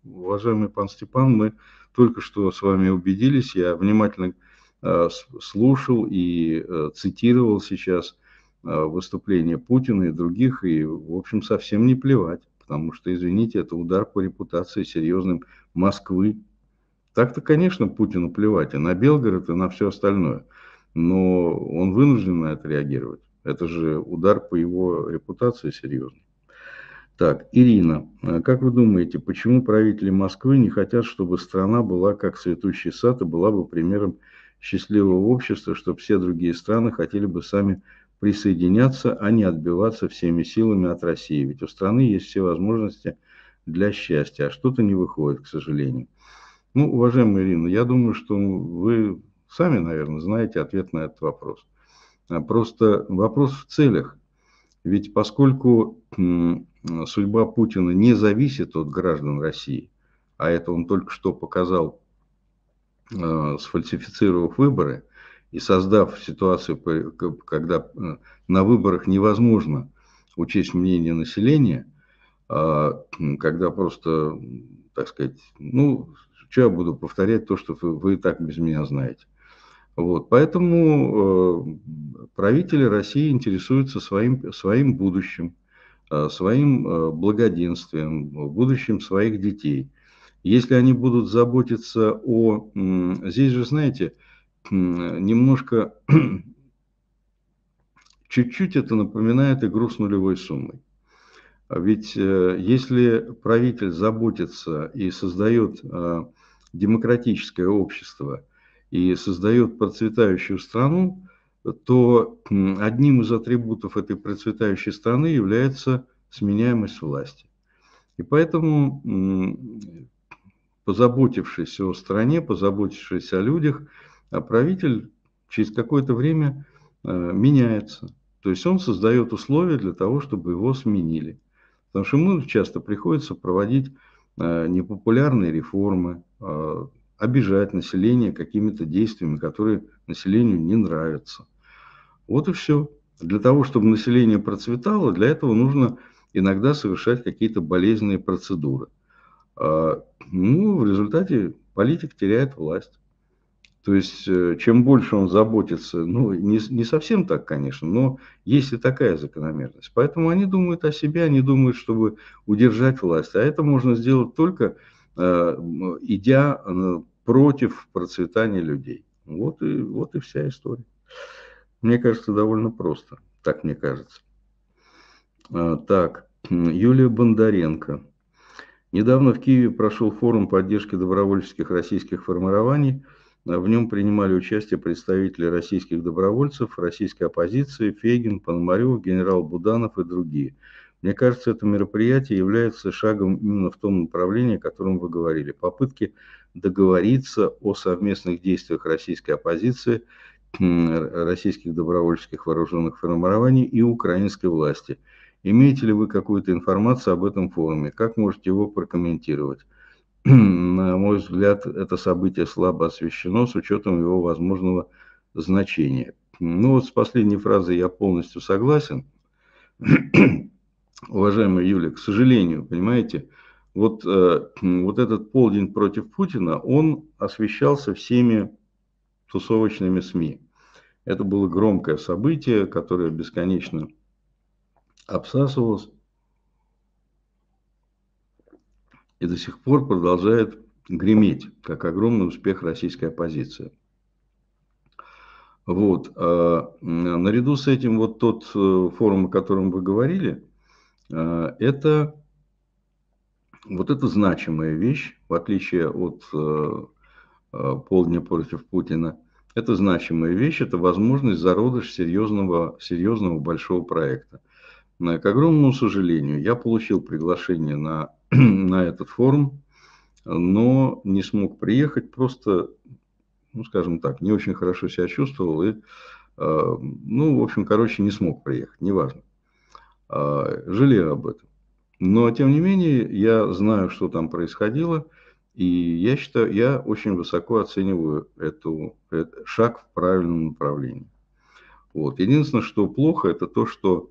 уважаемый пан Степан, мы только что с вами убедились, я внимательно а, слушал и э, цитировал сейчас а, выступление Путина и других, и, в общем, совсем не плевать, потому что, извините, это удар по репутации серьезным Москвы, так-то, конечно, Путину плевать и на Белгород, и на все остальное. Но он вынужден на это реагировать. Это же удар по его репутации серьезный. Так, Ирина, а как вы думаете, почему правители Москвы не хотят, чтобы страна была как цветущий сад и была бы примером счастливого общества, чтобы все другие страны хотели бы сами присоединяться, а не отбиваться всеми силами от России? Ведь у страны есть все возможности для счастья, а что-то не выходит, к сожалению. Ну, уважаемая Ирина, я думаю, что вы сами, наверное, знаете ответ на этот вопрос. А просто вопрос в целях. Ведь поскольку судьба Путина не зависит от граждан России, а это он только что показал, а, сфальсифицировав выборы и создав ситуацию, когда э, на выборах невозможно учесть мнение населения, а, когда просто, так сказать, ну, что я буду повторять то, что вы, вы так без меня знаете? Вот, поэтому э, правители России интересуются своим, своим будущим, э, своим э, благоденствием, будущим своих детей. Если они будут заботиться о... Э, здесь же, знаете, э, немножко... Чуть-чуть это напоминает игру с нулевой суммой. А ведь э, если правитель заботится и создает... Э, демократическое общество и создает процветающую страну, то одним из атрибутов этой процветающей страны является сменяемость власти. И поэтому, позаботившись о стране, позаботившись о людях, а правитель через какое-то время э, меняется. То есть он создает условия для того, чтобы его сменили. Потому что ему часто приходится проводить э, непопулярные реформы, а, обижать население какими-то действиями, которые населению не нравятся. Вот и все. Для того, чтобы население процветало, для этого нужно иногда совершать какие-то болезненные процедуры. А, ну, в результате политик теряет власть. То есть, э, чем больше он заботится, ну, не, не совсем так, конечно, но есть и такая закономерность. Поэтому они думают о себе, они думают, чтобы удержать власть. А это можно сделать только Э, идя э, против процветания людей. Вот и, вот и вся история. Мне кажется, довольно просто. Так мне кажется. А, так, Юлия Бондаренко. Недавно в Киеве прошел форум поддержки добровольческих российских формирований. А в нем принимали участие представители российских добровольцев, российской оппозиции, Фегин, Пономарев, генерал Буданов и другие. Мне кажется, это мероприятие является шагом именно в том направлении, о котором вы говорили. Попытки договориться о совместных действиях российской оппозиции, российских добровольческих вооруженных формирований и украинской власти. Имеете ли вы какую-то информацию об этом форуме? Как можете его прокомментировать? На мой взгляд, это событие слабо освещено с учетом его возможного значения. Ну вот с последней фразой я полностью согласен. уважаемая Юлия, к сожалению, понимаете, вот, э, вот этот полдень против Путина, он освещался всеми тусовочными СМИ. Это было громкое событие, которое бесконечно обсасывалось и до сих пор продолжает греметь, как огромный успех российской оппозиции. Вот. А наряду с этим вот тот э, форум, о котором вы говорили, а, это вот это значимая вещь, в отличие от э, э, полдня против Путина. Это значимая вещь, это возможность зародыш серьезного, серьезного большого проекта. Э, к огромному сожалению, я получил приглашение на, на этот форум, но не смог приехать, просто, ну, скажем так, не очень хорошо себя чувствовал и, ну, в общем, короче, не смог приехать, неважно. А, жалею об этом. Но, тем не менее, я знаю, что там происходило, и я считаю, я очень высоко оцениваю эту, этот шаг в правильном направлении. Вот. Единственное, что плохо, это то, что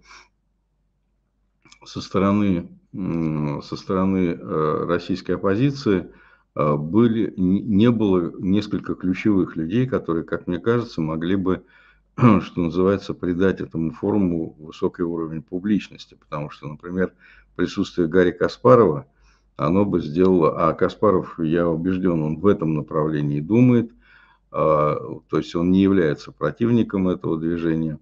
со стороны, со стороны э, российской оппозиции э, были, не было несколько ключевых людей, которые, как мне кажется, могли бы что называется, придать этому форуму высокий уровень публичности, потому что, например, присутствие Гарри Каспарова, оно бы сделало, а Каспаров, я убежден, он в этом направлении думает, а, то есть он не является противником этого движения.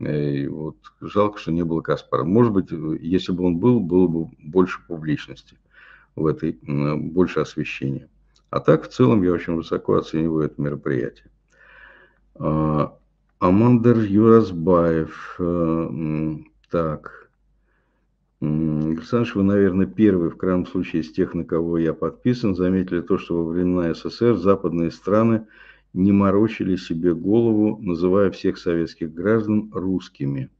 Э, и вот жалко, что не было Каспара. Может быть, если бы он был, было бы больше публичности в этой, больше освещения. А так, в целом, я очень высоко оцениваю это мероприятие. А, Амандер Юразбаев. Э, так. Александр, вы, наверное, первый, в крайнем случае, из тех, на кого я подписан, заметили то, что во времена СССР западные страны не морочили себе голову, называя всех советских граждан русскими.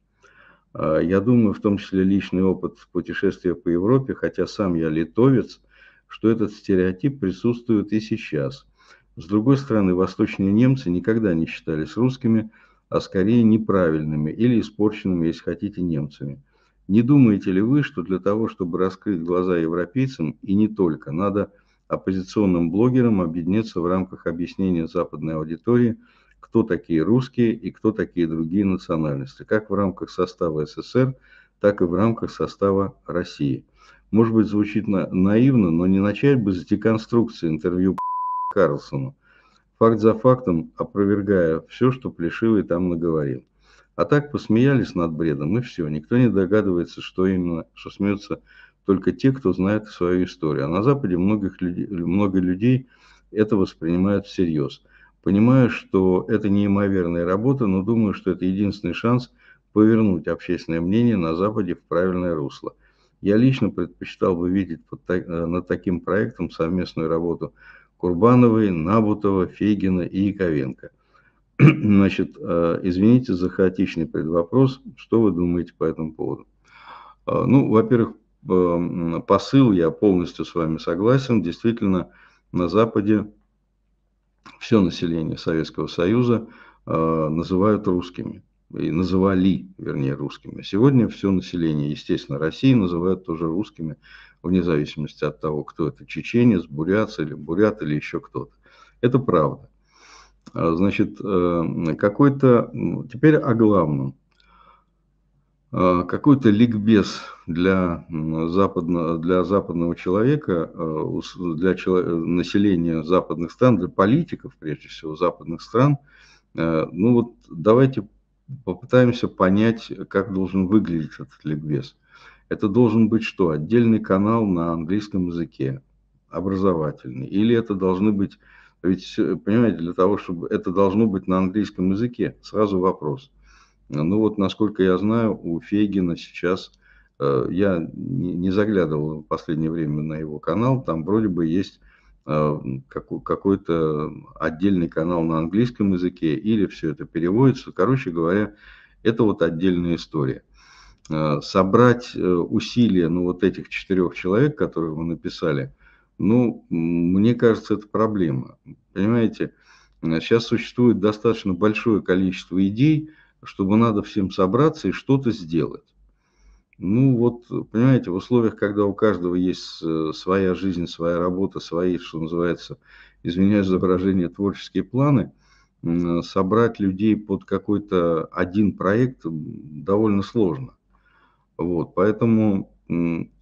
А, я думаю, в том числе личный опыт путешествия по Европе, хотя сам я литовец, что этот стереотип присутствует и сейчас. С другой стороны, восточные немцы никогда не считались русскими – а скорее неправильными или испорченными, если хотите, немцами. Не думаете ли вы, что для того, чтобы раскрыть глаза европейцам, и не только, надо оппозиционным блогерам объединиться в рамках объяснения западной аудитории, кто такие русские и кто такие другие национальности, как в рамках состава СССР, так и в рамках состава России. Может быть, звучит на наивно, но не начать бы с деконструкции интервью Карлсону, Факт за фактом, опровергая все, что Плешивый там наговорил. А так посмеялись над бредом, и все. Никто не догадывается, что именно, что смеются только те, кто знает свою историю. А на Западе многих людей, много людей это воспринимают всерьез. Понимаю, что это неимоверная работа, но думаю, что это единственный шанс повернуть общественное мнение на Западе в правильное русло. Я лично предпочитал бы видеть под, э, над таким проектом совместную работу Курбановой, Набутова, Фегина и Яковенко. Значит, э, извините за хаотичный предвопрос, что вы думаете по этому поводу? Э, ну, во-первых, э, посыл, я полностью с вами согласен, действительно, на Западе все население Советского Союза называют русскими и называли вернее русскими. А сегодня все население, естественно, России называют тоже русскими, вне зависимости от того, кто это, чеченец, буряц или бурят или еще кто-то. Это правда. А, значит, э, какой-то, ну, теперь о главном. А, какой-то ликбез для, западно, для западного человека, э, для э, населения западных стран, для политиков, прежде всего, западных стран. Ну вот давайте попытаемся понять, как должен выглядеть этот ликбез. Это должен быть что? Отдельный канал на английском языке, образовательный. Или это должны быть, ведь, понимаете, для того, чтобы это должно быть на английском языке, сразу вопрос. Ну вот, насколько я знаю, у Фейгина сейчас, э, я не заглядывал в последнее время на его канал, там вроде бы есть Э, какой-то отдельный канал на английском языке, или все это переводится. Короче говоря, это вот отдельная история. Э, собрать э, усилия ну, вот этих четырех человек, которые вы написали, ну, мне кажется, это проблема. Понимаете, сейчас существует достаточно большое количество идей, чтобы надо всем собраться и что-то сделать. Ну вот, понимаете, в условиях, когда у каждого есть э, своя жизнь, своя работа, свои, что называется, извиняюсь за выражение, творческие планы, собрать людей под какой-то один проект довольно сложно. Вот, поэтому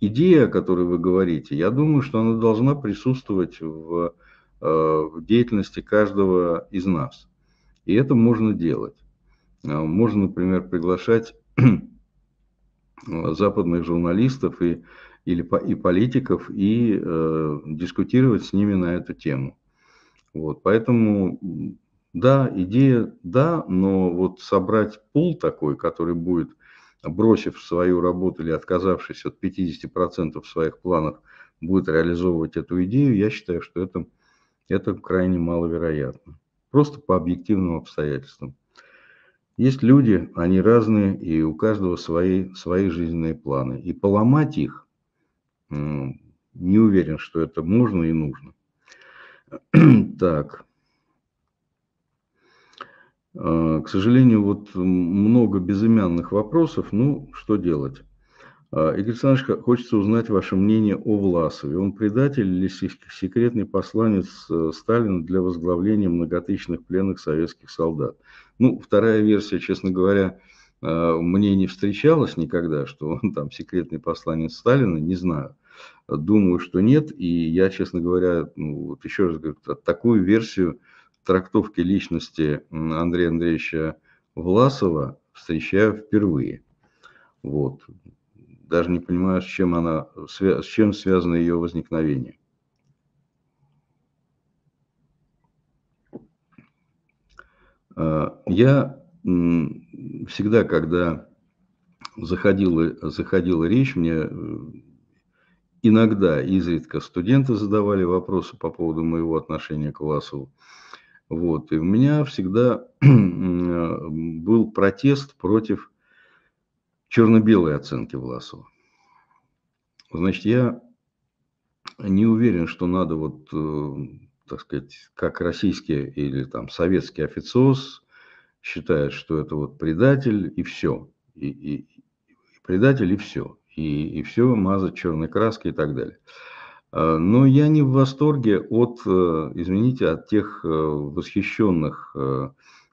идея, о которой вы говорите, я думаю, что она должна присутствовать в, э, в деятельности каждого из нас. И это можно делать. Э, можно, например, приглашать западных журналистов и, или, и политиков и э, дискутировать с ними на эту тему. Вот, поэтому, да, идея, да, но вот собрать пул такой, который будет, бросив свою работу или отказавшись от 50% своих планов, будет реализовывать эту идею, я считаю, что это, это крайне маловероятно. Просто по объективным обстоятельствам. Есть люди, они разные, и у каждого свои, свои жизненные планы. И поломать их, не уверен, что это можно и нужно. так. А, к сожалению, вот много безымянных вопросов. Ну, что делать? А, Игорь Александрович, хочется узнать ваше мнение о Власове. Он предатель или секретный посланец э, Сталина для возглавления многотысячных пленных советских солдат? Ну, вторая версия, честно говоря, э, мне не встречалась никогда, что он там секретный посланец Сталина, не знаю. Думаю, что нет, и я, честно говоря, ну, вот еще раз говорю, такую версию трактовки личности Андрея Андреевича Власова встречаю впервые. Вот даже не понимаю, с чем, она, с чем связано ее возникновение. А, я всегда, когда заходила, заходила речь, мне э, иногда, изредка студенты задавали вопросы по поводу моего отношения к классу. Вот. И у меня всегда э, был протест против черно белые оценки Власова. Значит, я не уверен, что надо вот, э, так сказать, как российский или там советский официоз считает, что это вот предатель и все. И, и, и предатель и все. И, и все мазать черной краской и так далее. А, но я не в восторге от, э, извините, от тех э, восхищенных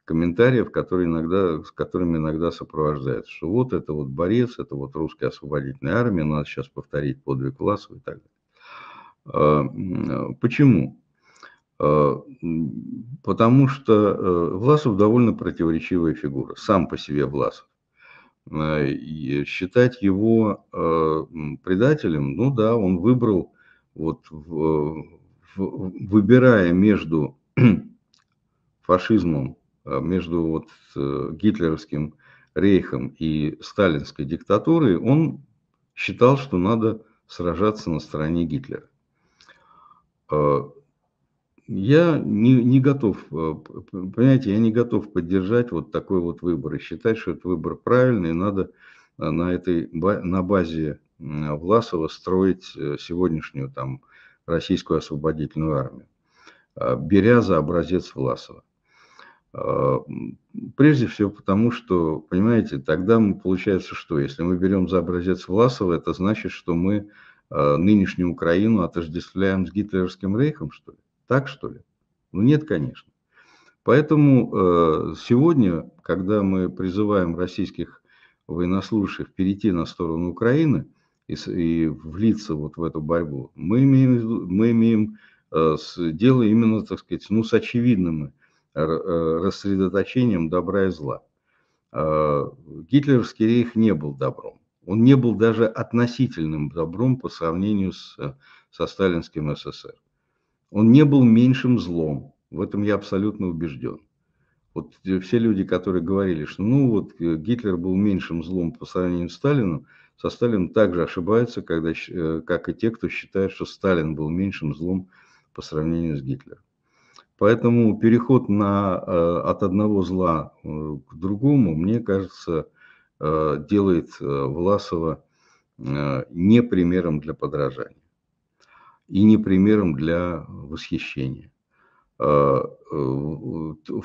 комментариев, которые иногда, с которыми иногда сопровождается, что вот это вот борец, это вот русская освободительная армия, надо сейчас повторить подвиг Власова и так далее. А, почему? А, потому что э, Власов довольно противоречивая фигура, сам по себе Власов. Э, и считать его э, предателем, ну да, он выбрал, вот, выбирая между фашизмом Э, между вот э, гитлеровским рейхом и сталинской диктатурой, он считал, что надо сражаться на стороне Гитлера. Э, я не, не готов, понимаете, я не готов поддержать вот такой вот выбор и считать, что этот выбор правильный, и надо на этой на базе Власова строить сегодняшнюю там российскую освободительную армию, беря за образец Власова. А, прежде всего потому, что, понимаете, тогда мы, получается что? Если мы берем за образец Власова, это значит, что мы а, нынешнюю Украину отождествляем с гитлеровским рейхом, что ли? Так, что ли? Ну нет, конечно. Поэтому а, сегодня, когда мы призываем российских военнослужащих перейти на сторону Украины и, и влиться вот в эту борьбу, мы имеем, мы имеем дело именно, так сказать, ну, с очевидными Э, рассредоточением добра и зла. А, гитлеровский рейх не был добром. Он не был даже относительным добром по сравнению с, э, со сталинским СССР. Он не был меньшим злом, в этом я абсолютно убежден. Вот э, все люди, которые говорили, что ну вот Гитлер был меньшим злом по сравнению с Сталином, со Сталином также ошибаются, когда, как и те, кто считает, что Сталин был меньшим злом по сравнению с Гитлером. Поэтому переход на, э, от одного зла э, к другому, мне кажется, э, делает Власова не примером для подражания и не примером для восхищения. В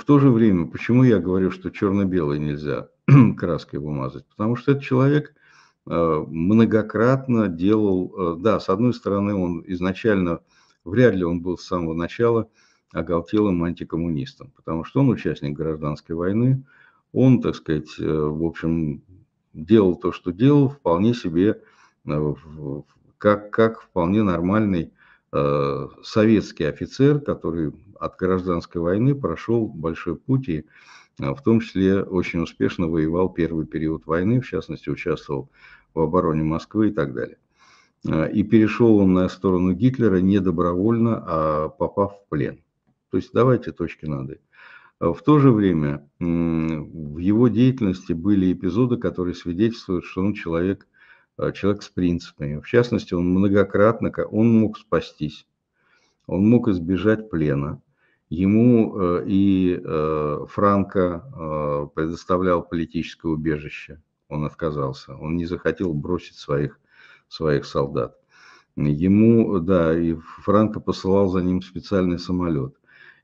то же время, почему я говорю, что черно белый нельзя краской вымазать? Потому что этот человек многократно делал, да, с одной стороны, он изначально, вряд ли он был с самого начала – оголтелым антикоммунистом, потому что он участник гражданской войны, он, так сказать, э, в общем, делал то, что делал, вполне себе, э, как, как вполне нормальный э, советский офицер, который от гражданской войны прошел большой путь и в том числе очень успешно воевал первый период войны, в частности, участвовал в обороне Москвы и так далее. И перешел он на сторону Гитлера не добровольно, а попав в плен. То есть давайте точки надо. А в то же время в его деятельности были эпизоды, которые свидетельствуют, что он человек, а, человек с принципами. В частности, он многократно, он мог спастись, он мог избежать плена. Ему э, и э, Франко э, предоставлял политическое убежище, он отказался, он не захотел бросить своих, своих солдат. Ему, да, и Франко посылал за ним специальный самолет.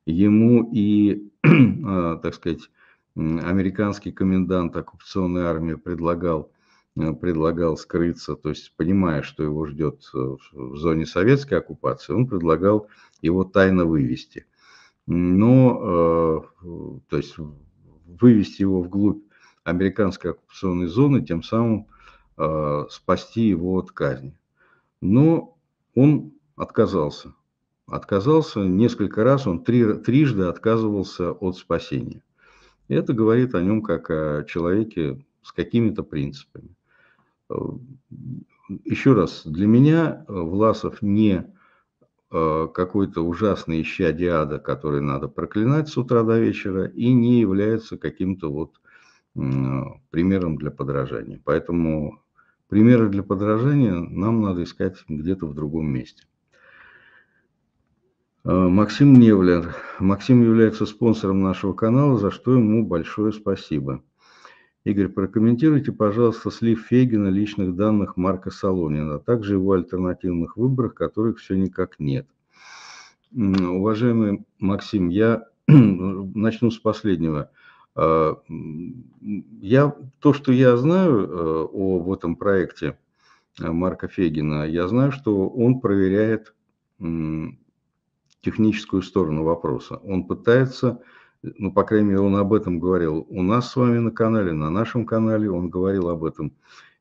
Ему и, а, так сказать, американский комендант оккупационной армии предлагал, э, предлагал скрыться, то есть понимая, что его ждет э, в зоне советской оккупации, он предлагал его тайно вывести. Но, э, то есть вывести его вглубь американской оккупационной зоны, тем самым спасти его от казни. Но он отказался отказался несколько раз, он три, трижды отказывался от спасения. И это говорит о нем как о человеке с какими-то принципами. Еще раз, для меня э, Власов не э, какой-то ужасный ища диада, который надо проклинать с утра до вечера, и не является каким-то вот примером для подражания. Поэтому примеры для подражания нам надо искать где-то в другом месте. Э, Максим Невлер. Максим является спонсором нашего канала, за что ему большое спасибо. Игорь, прокомментируйте, пожалуйста, слив Фейгина личных данных Марка Солонина, а также его альтернативных выборах, которых все никак нет. Уважаемый Максим, я начну с последнего. Э, я, то, что я знаю э, о об этом проекте Марка Фегина, я знаю, что он проверяет техническую сторону вопроса. Он пытается, ну, по крайней мере, он об этом говорил у нас с вами на канале, на нашем канале, он говорил об этом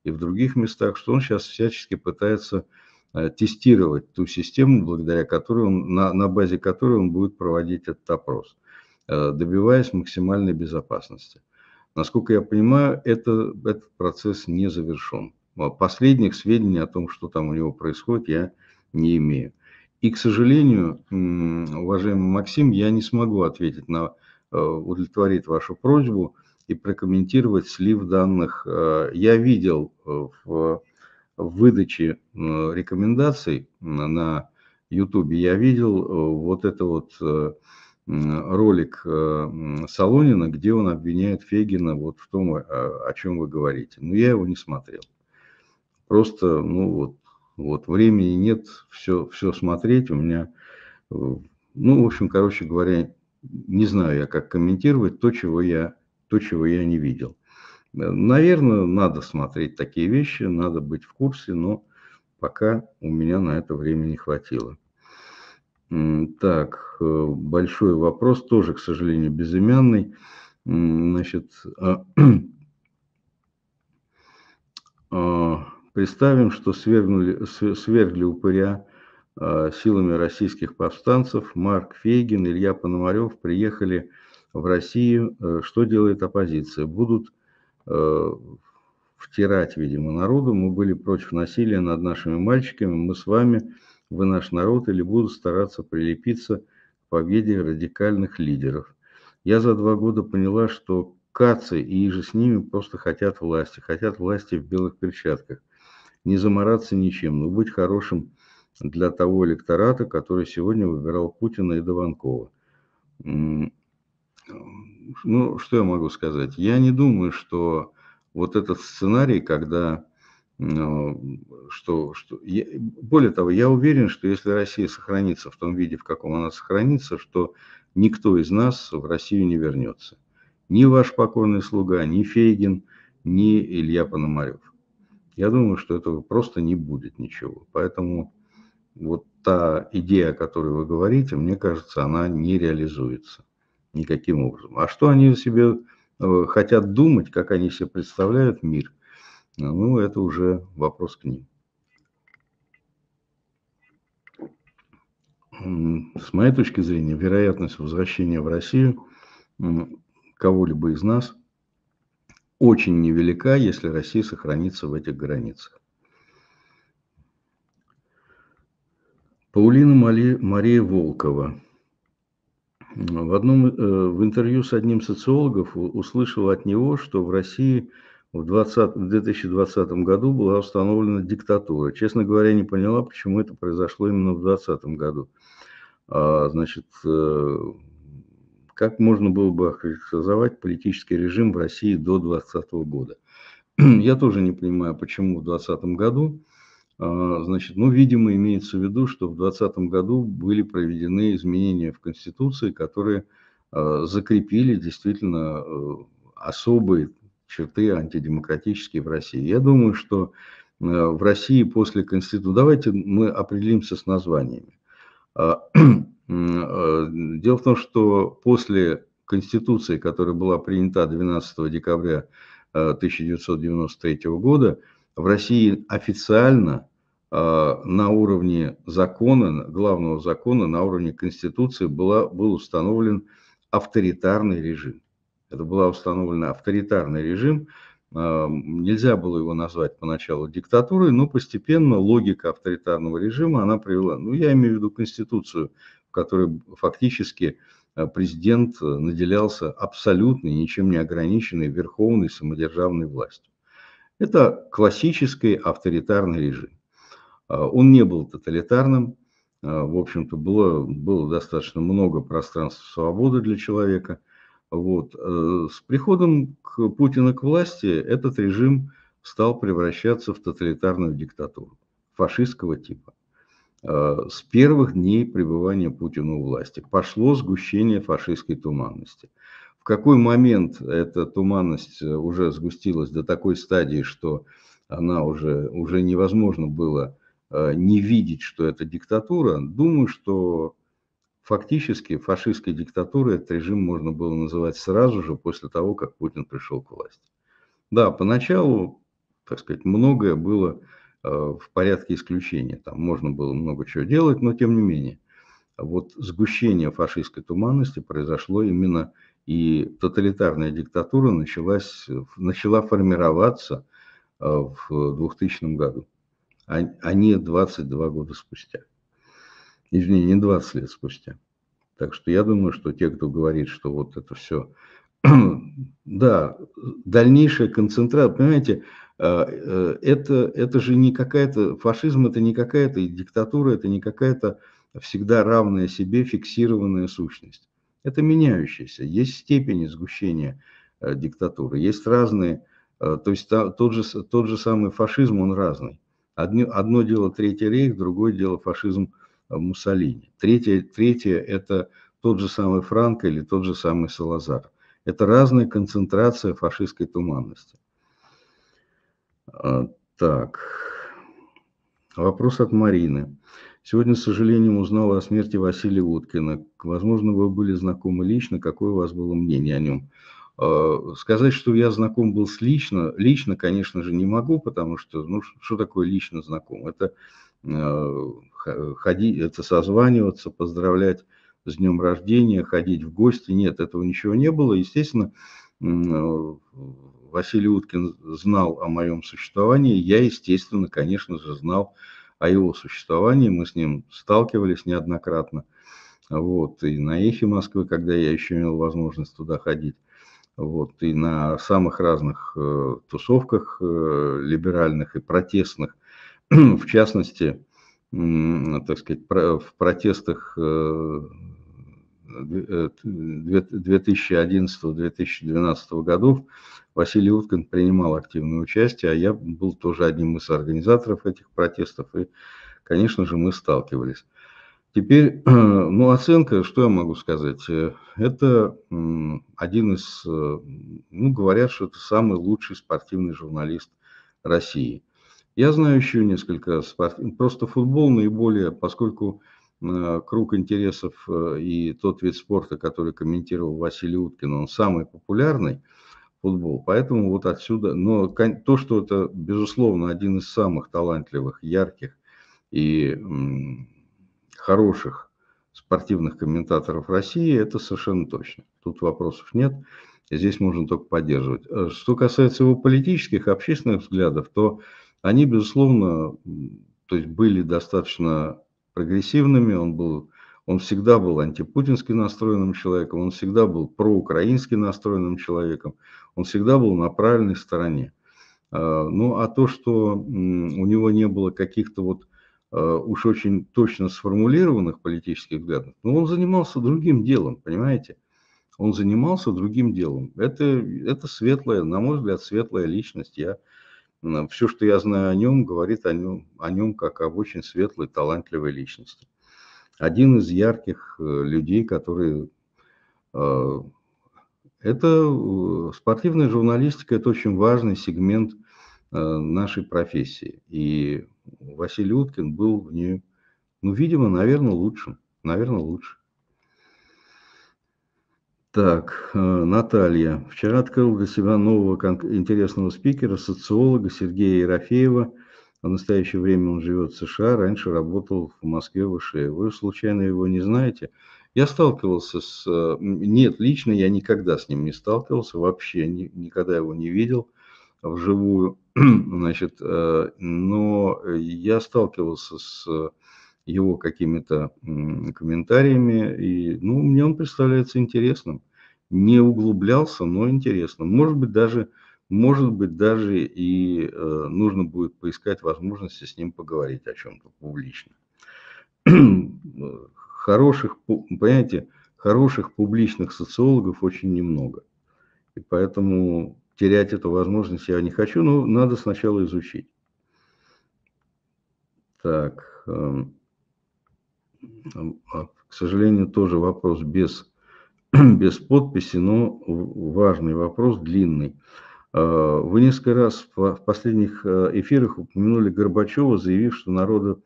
и в других местах, что он сейчас всячески пытается э, тестировать ту систему, благодаря которой он, на, на базе которой он будет проводить этот опрос, э, добиваясь максимальной безопасности. Насколько я понимаю, это, этот процесс не завершен. Последних сведений о том, что там у него происходит, я не имею. И, к сожалению, уважаемый Максим, я не смогу ответить на, э, удовлетворить вашу просьбу и прокомментировать слив данных. Э, я видел э, в выдаче рекомендаций на YouTube, я видел вот это вот ролик Солонина, где он обвиняет Фегина вот в том, о чем вы говорите. Но я его не смотрел. Просто, ну вот, вот, времени нет все, все смотреть. У меня, э, ну, в общем, короче говоря, не знаю я, как комментировать то, чего я, то, чего я не видел. Э, Наверное, надо смотреть такие вещи, надо быть в курсе, но пока у меня на это времени не хватило. Так, э, большой вопрос, тоже, к сожалению, безымянный. Значит, а, а, Представим, что свергнули, свергли упыря а, силами российских повстанцев. Марк Фейгин, Илья Пономарев приехали в Россию. Э, что делает оппозиция? Будут э, втирать, видимо, народу. Мы были против насилия над нашими мальчиками. Мы с вами, вы наш народ, или будут стараться прилепиться к победе радикальных лидеров. Я за два года поняла, что кацы и же с ними просто хотят власти. Хотят власти в белых перчатках не замораться ничем, но быть хорошим для того электората, который сегодня выбирал Путина и Дованкова. Ну, что я могу сказать? Я не думаю, что вот этот сценарий, когда э, что, что я, более того, я уверен, что если Россия сохранится в том виде, в каком она сохранится, что никто из нас в Россию не вернется. Ни ваш покорный слуга, ни Фейгин, ни Илья Пономарев. Я думаю, что этого просто не будет ничего. Поэтому вот та идея, о которой вы говорите, мне кажется, она не реализуется никаким образом. А что они себе э, хотят думать, как они себе представляют мир, э, ну, это уже вопрос к ним. С моей точки зрения, вероятность возвращения в Россию кого-либо из нас – очень невелика, если Россия сохранится в этих границах. Паулина Мали, Мария Волкова. В, одном, э, в интервью с одним социологом услышала от него, что в России в, 20, в 2020 году была установлена диктатура. Честно говоря, не поняла, почему это произошло именно в 2020 году. А, значит, э, как можно было бы охарактеризовать политический режим в России до 2020 года. Я тоже не понимаю, почему в 2020 году. А, значит, ну, видимо, имеется в виду, что в 2020 году были проведены изменения в Конституции, которые а, закрепили действительно э, особые черты антидемократические в России. Я думаю, что э, в России после Конституции... Давайте мы определимся с названиями. А, Э, дело в том, что после Конституции, которая была принята 12 декабря 1993 э, года, в России официально э, на уровне закона, главного закона, на уровне Конституции была, был установлен авторитарный режим. Это был установлен авторитарный режим. Нельзя было его назвать поначалу диктатурой, но постепенно логика авторитарного режима, она привела, ну я имею в виду Конституцию который фактически э, президент э, наделялся абсолютной, ничем не ограниченной верховной самодержавной властью. Это классический авторитарный режим. Э, он не был тоталитарным, в общем-то, было, было достаточно много пространства свободы для человека. Вот. С приходом к Путина к власти этот режим стал превращаться в тоталитарную диктатуру фашистского типа. Э, с первых дней пребывания Путина у власти пошло сгущение фашистской туманности. В какой момент эта туманность э, уже сгустилась до такой стадии, что она уже, уже невозможно было э, не видеть, что это диктатура, думаю, что фактически фашистской диктатурой этот режим можно было называть сразу же после того, как Путин пришел к власти. Да, поначалу, так сказать, многое было Э, в порядке исключения. Там можно было много чего делать, но тем не менее. Вот сгущение фашистской туманности произошло именно, и тоталитарная диктатура началась, начала формироваться э, в 2000 году, а, а не 22 года спустя. Извини, не 20 лет спустя. Так что я думаю, что те, кто говорит, что вот это все да, дальнейшая концентрация, понимаете, э, э, это, это же не какая-то, фашизм это не какая-то диктатура, это не какая-то всегда равная себе фиксированная сущность. Это меняющаяся. Есть степени сгущения э, диктатуры, есть разные, то есть тот же, тот же самый фашизм, он разный. Одно, одно дело Третий рейх, другое дело фашизм Муссолини. Третье, третье – это тот же самый Франко или тот же самый Салазар – это разная концентрация фашистской туманности. А, так, вопрос от Марины. Сегодня, с сожалением, узнал о смерти Василия Уткина. Возможно, вы были знакомы лично. Какое у вас было мнение о нем? А, сказать, что я знаком был с лично, лично, конечно же, не могу, потому что, ну, что такое лично знаком? Это а, ходить, это созваниваться, поздравлять с днем рождения, ходить в гости. Нет, этого ничего не было. Естественно, Василий Уткин знал о моем существовании. Я, естественно, конечно же, знал о его существовании. Мы с ним сталкивались неоднократно. Вот, и на эхе Москвы, когда я еще имел возможность туда ходить. Вот, и на самых разных э, тусовках э, либеральных и протестных, в частности, так сказать, в протестах 2011-2012 э, э, годов Василий Уткин принимал активное участие, а я был тоже одним из организаторов этих протестов, и, конечно же, мы сталкивались. Теперь, ну, оценка, что я могу сказать? Э, это один из, ну, говорят, что это самый лучший спортивный журналист России – я знаю еще несколько спортивных, просто футбол наиболее, поскольку э, круг интересов э, и тот вид спорта, который комментировал Василий Уткин, он самый популярный футбол. Поэтому вот отсюда, но то, что это, безусловно, один из самых талантливых, ярких и хороших спортивных комментаторов России, это совершенно точно. Тут вопросов нет, здесь можно только поддерживать. Э, что касается его политических, общественных взглядов, то они, безусловно, то есть были достаточно прогрессивными, он был он всегда был антипутински настроенным человеком, он всегда был проукраински настроенным человеком, он всегда был на правильной стороне. А, ну, а то, что у него не было каких-то вот а, уж очень точно сформулированных политических взглядов, ну, он занимался другим делом, понимаете? Он занимался другим делом. Это, это светлая, на мой взгляд, светлая личность. Я все, что я знаю о нем, говорит о нем, о нем как об очень светлой, талантливой личности. Один из ярких э, людей, которые... Э, это э, спортивная журналистика, это очень важный сегмент нашей профессии. И Василий Уткин был в ней, ну, видимо, наверное, лучшим. Наверное, лучше. Так, э, Наталья. Вчера открыл для себя нового интересного спикера, социолога Сергея Ерофеева. В настоящее время он живет в США, раньше работал в Москве в ИШЕ. Вы случайно его не знаете? Я сталкивался с... Э, нет, лично я никогда с ним не сталкивался, вообще ни, никогда его не видел вживую. Значит, э, но я сталкивался с его какими-то комментариями. И, ну, мне он представляется интересным. Не углублялся, но интересным. Может быть, даже, может быть, даже и э, нужно будет поискать возможности с ним поговорить о чем-то публично. хороших, понимаете, хороших публичных социологов очень немного. И поэтому терять эту возможность я не хочу, но надо сначала изучить. Так. Э, а, к сожалению, тоже вопрос без, без подписи, но важный вопрос, длинный. А, вы несколько раз в последних э, эфирах упомянули Горбачева, заявив, что народы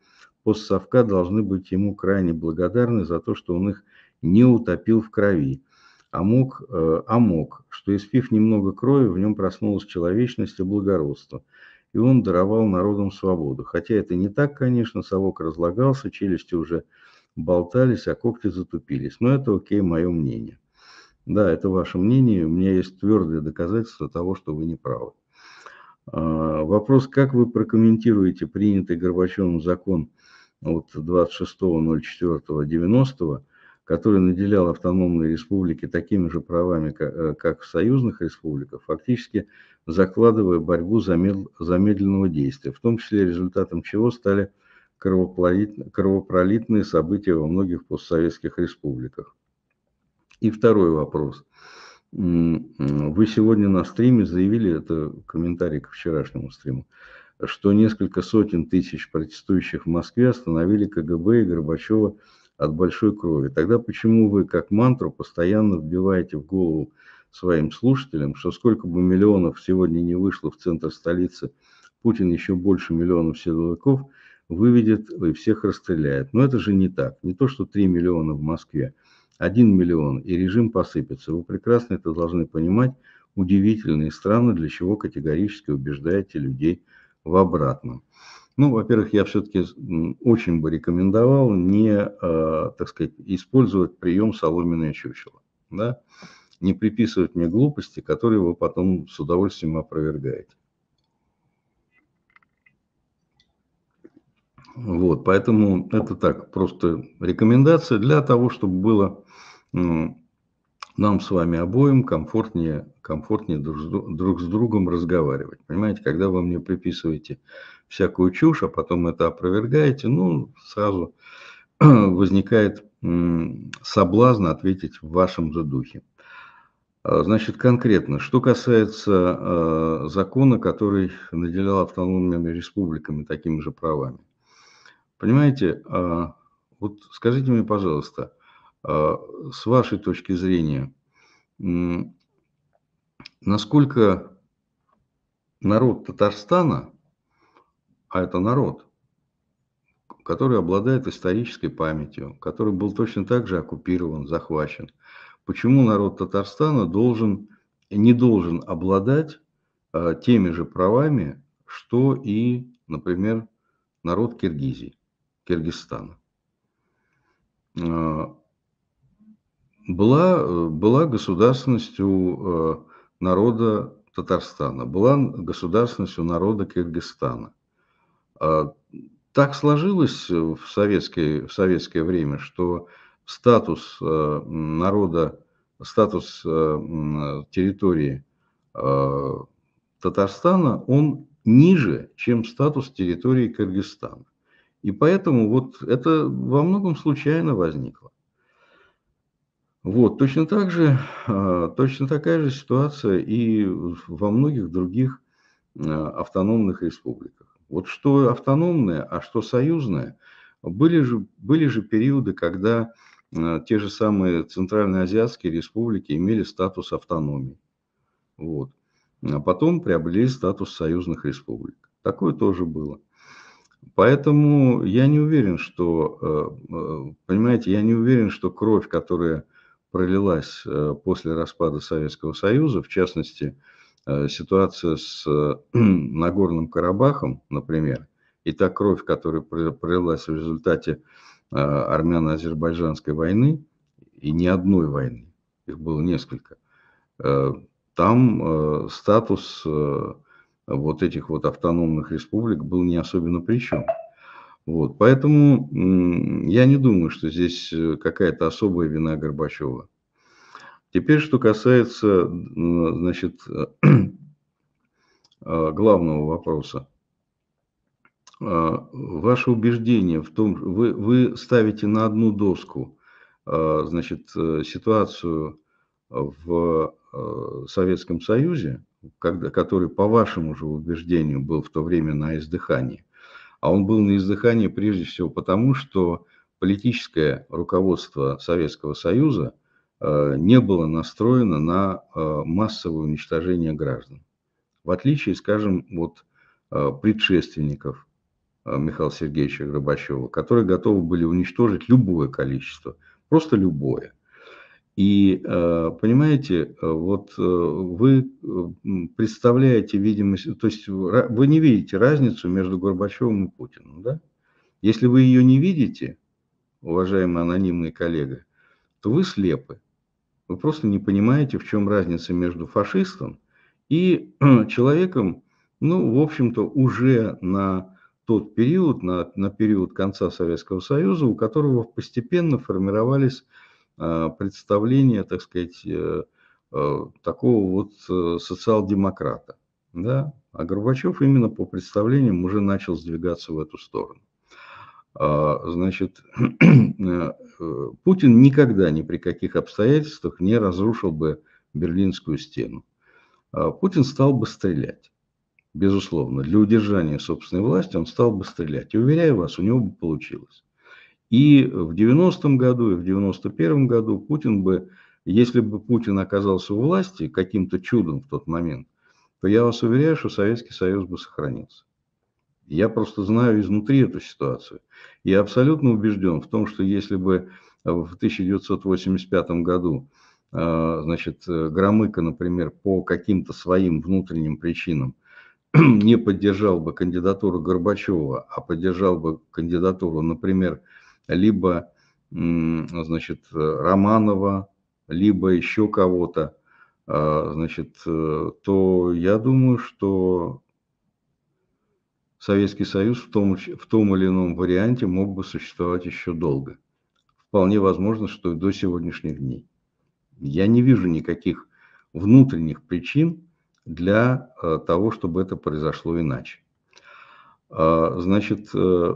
постсовка должны быть ему крайне благодарны за то, что он их не утопил в крови. А мог, э, а мог, что испив немного крови, в нем проснулась человечность и благородство. И он даровал народам свободу. Хотя это не так, конечно, совок разлагался, челюсти уже болтались, а когти затупились. Но ну, это окей, мое мнение. Да, это ваше мнение. У меня есть твердые доказательства того, что вы не правы. А, вопрос, как вы прокомментируете принятый Горбачевым закон от 26.04.90, который наделял автономные республики такими же правами, э, как в союзных республиках, фактически закладывая борьбу за замедленного действия, в том числе результатом чего стали кровопролитные события во многих постсоветских республиках. И второй вопрос. Вы сегодня на стриме заявили, это комментарий к вчерашнему стриму, что несколько сотен тысяч протестующих в Москве остановили КГБ и Горбачева от большой крови. Тогда почему вы, как мантру, постоянно вбиваете в голову своим слушателям, что сколько бы миллионов сегодня не вышло в центр столицы, Путин еще больше миллионов силовиков – выведет и всех расстреляет. Но это же не так. Не то, что 3 миллиона в Москве, 1 миллион, и режим посыпется. Вы прекрасно это должны понимать. Удивительно и странно, для чего категорически убеждаете людей в обратном. Ну, во-первых, я все-таки очень бы рекомендовал не, э, так сказать, использовать прием соломенное чучело. Да? Не приписывать мне глупости, которые вы потом с удовольствием опровергаете. Вот, поэтому это так, просто рекомендация для того, чтобы было ну, нам с вами обоим комфортнее, комфортнее друг, друг с другом разговаривать. Понимаете, когда вы мне приписываете всякую чушь, а потом это опровергаете, ну, сразу возникает соблазн ответить в вашем же духе. А, значит, конкретно, что касается а, закона, который наделял автономными республиками такими же правами. Понимаете, а, вот скажите мне, пожалуйста, а, с вашей точки зрения, насколько народ Татарстана, а это народ, который обладает исторической памятью, который был точно так же оккупирован, захвачен, почему народ Татарстана должен, не должен обладать а, теми же правами, что и, например, народ Киргизии? Киргизстана. А, была, была государственностью э, народа Татарстана, была государственностью народа Киргизстана. А, так сложилось в советское, в советское время, что статус э, народа, статус э, территории Татарстана, он ниже, чем статус территории Кыргызстана. И поэтому вот это во многом случайно возникло. Вот, точно так же, а, точно такая же ситуация и во многих других а, автономных республиках. Вот что автономное, а что союзное, были же, были же периоды, когда а, те же самые центральноазиатские республики имели статус автономии. Вот. А потом приобрели статус союзных республик. Такое тоже было. Поэтому я не уверен, что, э, э, понимаете, я не уверен, что кровь, которая пролилась э, после распада Советского Союза, в частности, ситуация с Нагорным Карабахом, например, и та кровь, которая пролилась в результате армяно-азербайджанской войны, и не одной войны, их было несколько, там статус вот этих вот автономных республик был не особенно причем Вот, поэтому я не думаю, что здесь э, какая-то особая вина Горбачева. Теперь, что касается, значит, э, э, главного вопроса. Ваше убеждение в том, вы, вы ставите на одну доску, значит, ситуацию в Советском Союзе когда, который, по вашему же убеждению, был в то время на издыхании. А он был на издыхании прежде всего потому, что политическое руководство Советского Союза э, не было настроено на э, массовое уничтожение граждан. В отличие, скажем, от э, предшественников Михаила Сергеевича Горбачева, которые готовы были уничтожить любое количество, просто любое. И, э, понимаете, э, вот э, вы представляете видимость, то есть вы не видите разницу между Горбачевым и Путиным, да? Если вы ее не видите, уважаемый анонимный коллега, то вы слепы. Вы просто не понимаете, в чем разница между фашистом и человеком, ну, в общем-то, уже на тот период, на, на период конца Советского Союза, у которого постепенно формировались а, представление, так сказать, э, э, такого вот э, социал-демократа. Да? А Горбачев именно по представлениям уже начал сдвигаться в эту сторону. А, значит, Путин никогда ни при каких обстоятельствах не разрушил бы Берлинскую стену. А, Путин стал бы стрелять. Безусловно, для удержания собственной власти он стал бы стрелять. И уверяю вас, у него бы получилось. И в 90-м году, и в 91-м году Путин бы, если бы Путин оказался у власти каким-то чудом в тот момент, то я вас уверяю, что Советский Союз бы сохранился. Я просто знаю изнутри эту ситуацию. Я абсолютно убежден в том, что если бы в 1985 году э, значит, э, Громыко, например, по каким-то своим внутренним причинам не поддержал бы кандидатуру Горбачева, а поддержал бы кандидатуру, например, либо, значит, Романова, либо еще кого-то, а, значит, э, то я думаю, что Советский Союз в том, в том или ином варианте мог бы существовать еще долго. Вполне возможно, что и до сегодняшних дней. Я не вижу никаких внутренних причин для э, того, чтобы это произошло иначе. А, значит, э,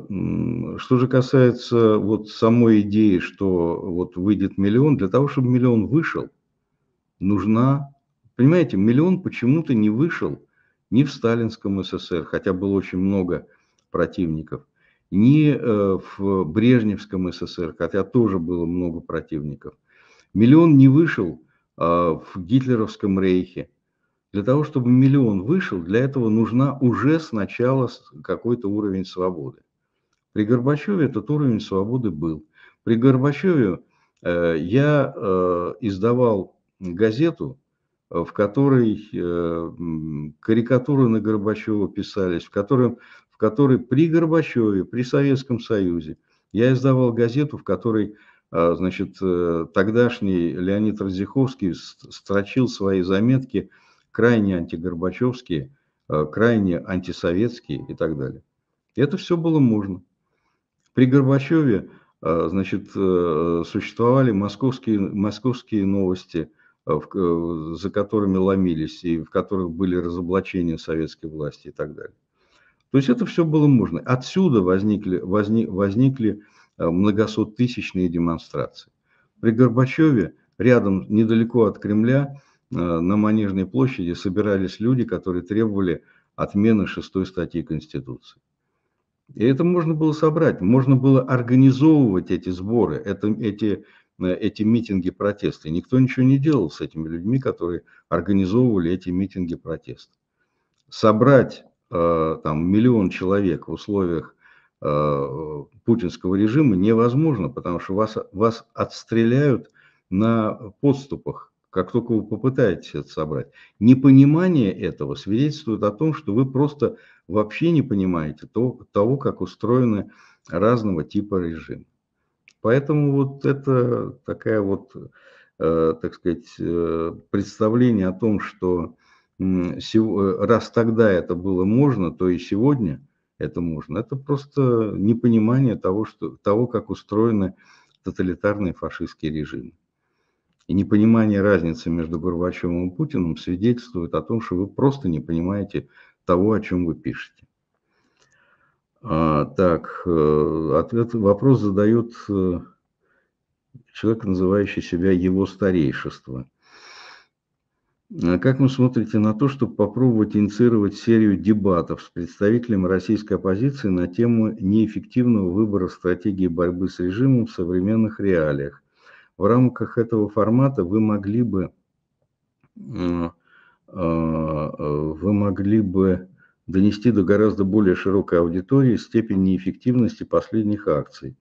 что же касается вот самой идеи, что вот выйдет миллион, для того, чтобы миллион вышел, нужна, понимаете, миллион почему-то не вышел ни в сталинском СССР, хотя было очень много противников, ни э, в Брежневском СССР, хотя тоже было много противников. Миллион не вышел а, в гитлеровском рейхе, для того, чтобы миллион вышел, для этого нужна уже сначала какой-то уровень свободы. При Горбачеве этот уровень свободы был. При Горбачеве э, я э, издавал газету, э, в которой карикатуры на Горбачева писались, в, которой, в которой при Горбачеве, при Советском Союзе, я издавал газету, в которой значит, тогдашний Леонид Радзиховский строчил свои заметки – крайне антигорбачевские, э, крайне антисоветские и так далее. Это все было можно. При Горбачеве э, значит, э, существовали московские, московские новости, за которыми ломились и в которых были разоблачения советской власти и так далее. То есть это все было можно. Отсюда возникли, возник, возникли многосоттысячные демонстрации. При Горбачеве рядом, недалеко от Кремля, Э, на Манежной площади собирались люди, которые требовали отмены шестой статьи Конституции. И это можно было собрать, можно было организовывать эти сборы, это, эти, э, эти митинги протеста. никто ничего не делал с этими людьми, которые организовывали эти митинги протеста. Собрать э, там, миллион человек в условиях э, путинского режима невозможно, потому что вас, вас отстреляют на подступах как только вы попытаетесь это собрать. Непонимание этого свидетельствует о том, что вы просто вообще не понимаете то, того, как устроены разного типа режимы. Поэтому вот это такая вот, э, так сказать, э, представление о том, что э, раз тогда это было можно, то и сегодня это можно. Это просто непонимание того, что, того как устроены тоталитарные фашистские режимы и непонимание разницы между Горбачевым и Путиным свидетельствует о том, что вы просто не понимаете того, о чем вы пишете. А, так, э, ответ, вопрос задает э, человек, называющий себя его старейшество. А как вы смотрите на то, чтобы попробовать инициировать серию дебатов с представителями российской оппозиции на тему неэффективного выбора стратегии борьбы с режимом в современных реалиях, в рамках этого формата вы могли бы, а, а, вы могли бы донести до гораздо более широкой аудитории степень неэффективности последних акций,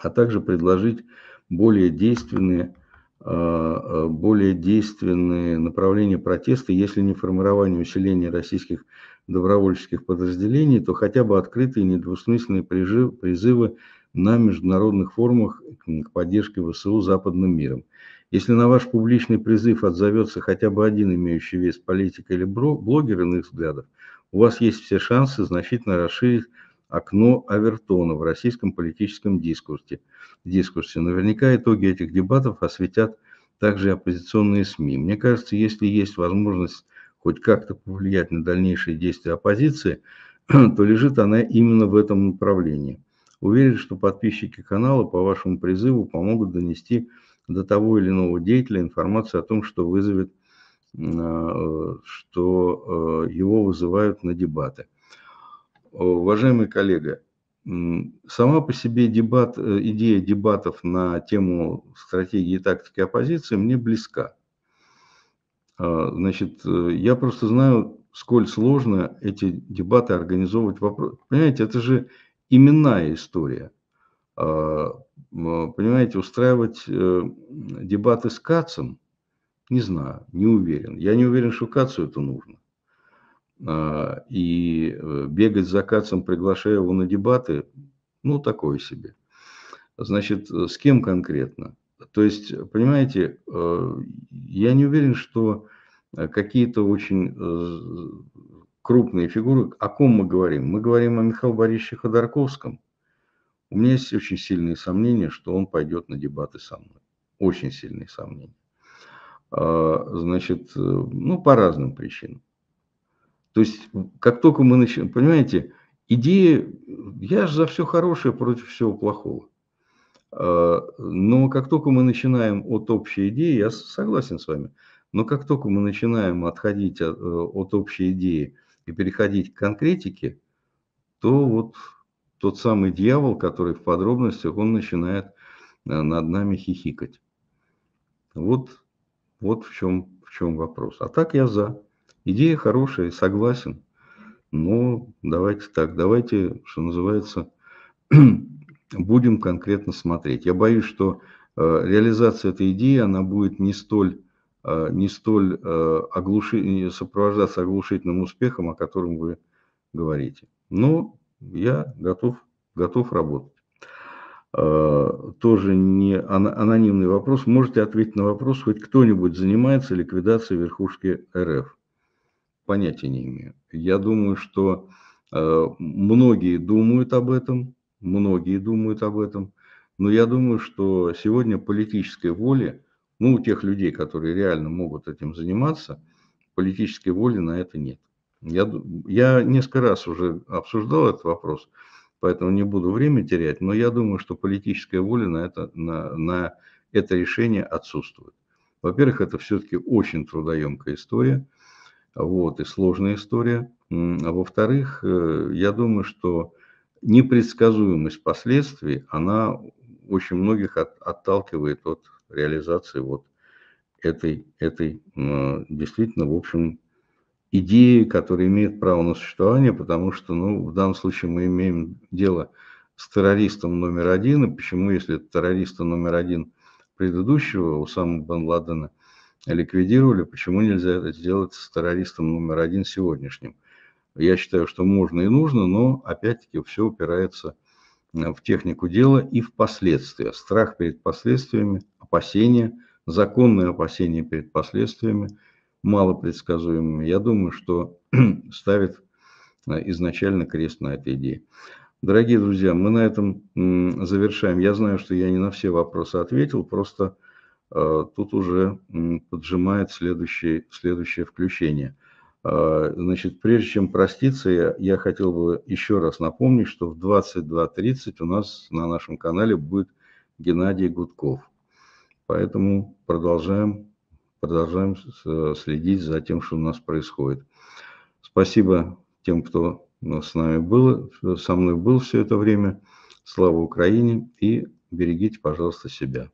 а также предложить более действенные, а, более действенные направления протеста, если не формирование усиления российских добровольческих подразделений, то хотя бы открытые недвусмысленные призывы на международных форумах к поддержке ВСУ западным миром. Если на ваш публичный призыв отзовется хотя бы один имеющий вес политика или блогер иных взглядов, у вас есть все шансы значительно расширить окно Авертона в российском политическом дискурсе. дискурсе. Наверняка итоги этих дебатов осветят также оппозиционные СМИ. Мне кажется, если есть возможность хоть как-то повлиять на дальнейшие действия оппозиции, то лежит она именно в этом направлении – Уверен, что подписчики канала по вашему призыву помогут донести до того или иного деятеля информацию о том, что вызовет, а, э, что э, его вызывают на дебаты. Э, Уважаемый коллега, сама по себе дебат, идея дебатов на тему стратегии и тактики оппозиции мне близка. Значит, я просто знаю, сколь сложно эти дебаты организовывать. Понимаете, это же именная история. А, понимаете, устраивать э, дебаты с Кацем, не знаю, не уверен. Я не уверен, что Кацу это нужно. А, и э, бегать за Кацем, приглашая его на дебаты, ну, такое себе. Значит, э, с кем конкретно? То есть, понимаете, я не уверен, что какие-то очень крупные фигуры, о ком мы говорим? Мы говорим о Михаиле Борисовиче Ходорковском. У меня есть очень сильные сомнения, что он пойдет на дебаты со мной. Очень сильные сомнения. А, значит, э, ну, по разным причинам. То есть, как только мы начинаем, понимаете, идеи, я же за все хорошее против всего плохого. А, но как только мы начинаем от общей идеи, я согласен с вами, но как только мы начинаем отходить от, э, от общей идеи, и переходить к конкретике, то вот тот самый дьявол, который в подробностях, он начинает э, над нами хихикать. Вот, вот в, чем, в чем вопрос. А так я за. Идея хорошая, согласен. Но давайте так, давайте, что называется, будем конкретно смотреть. Я боюсь, что э, реализация этой идеи, она будет не столь Э, не столь э, оглуши... не сопровождаться оглушительным успехом, о котором вы говорите. Но я готов, готов работать. Э, тоже не анонимный вопрос. Можете ответить на вопрос, хоть кто-нибудь занимается ликвидацией верхушки РФ? Понятия не имею. Я думаю, что многие думают об этом, многие думают об этом, но я думаю, что сегодня политической воли – ну, у тех людей, которые реально могут этим заниматься, политической воли на это нет. Я, я несколько раз уже обсуждал этот вопрос, поэтому не буду время терять, но я думаю, что политическая воля на это, на, на это решение отсутствует. Во-первых, это все-таки очень трудоемкая история, вот, и сложная история. А во-вторых, э, я думаю, что непредсказуемость последствий, она очень многих от, отталкивает от реализации вот этой, этой действительно, в общем, идеи, которая имеет право на существование, потому что, ну, в данном случае мы имеем дело с террористом номер один, и почему, если террориста номер один предыдущего, у самого бен Ладена, ликвидировали, почему нельзя это сделать с террористом номер один сегодняшним? Я считаю, что можно и нужно, но, опять-таки, все упирается в в технику дела и в последствия. Страх перед последствиями, опасения, законные опасения перед последствиями, малопредсказуемыми. Я думаю, что ставит э, изначально крест на этой идее. Дорогие друзья, мы на этом завершаем. Я знаю, что я не на все вопросы ответил, просто э, тут уже поджимает следующее, следующее включение – а, значит, прежде чем проститься, я хотел бы еще раз напомнить, что в 22.30 у нас на нашем канале будет Геннадий Гудков. Поэтому продолжаем, продолжаем следить за тем, что у нас происходит. Спасибо тем, кто с нами был, со мной был все это время. Слава Украине и берегите, пожалуйста, себя.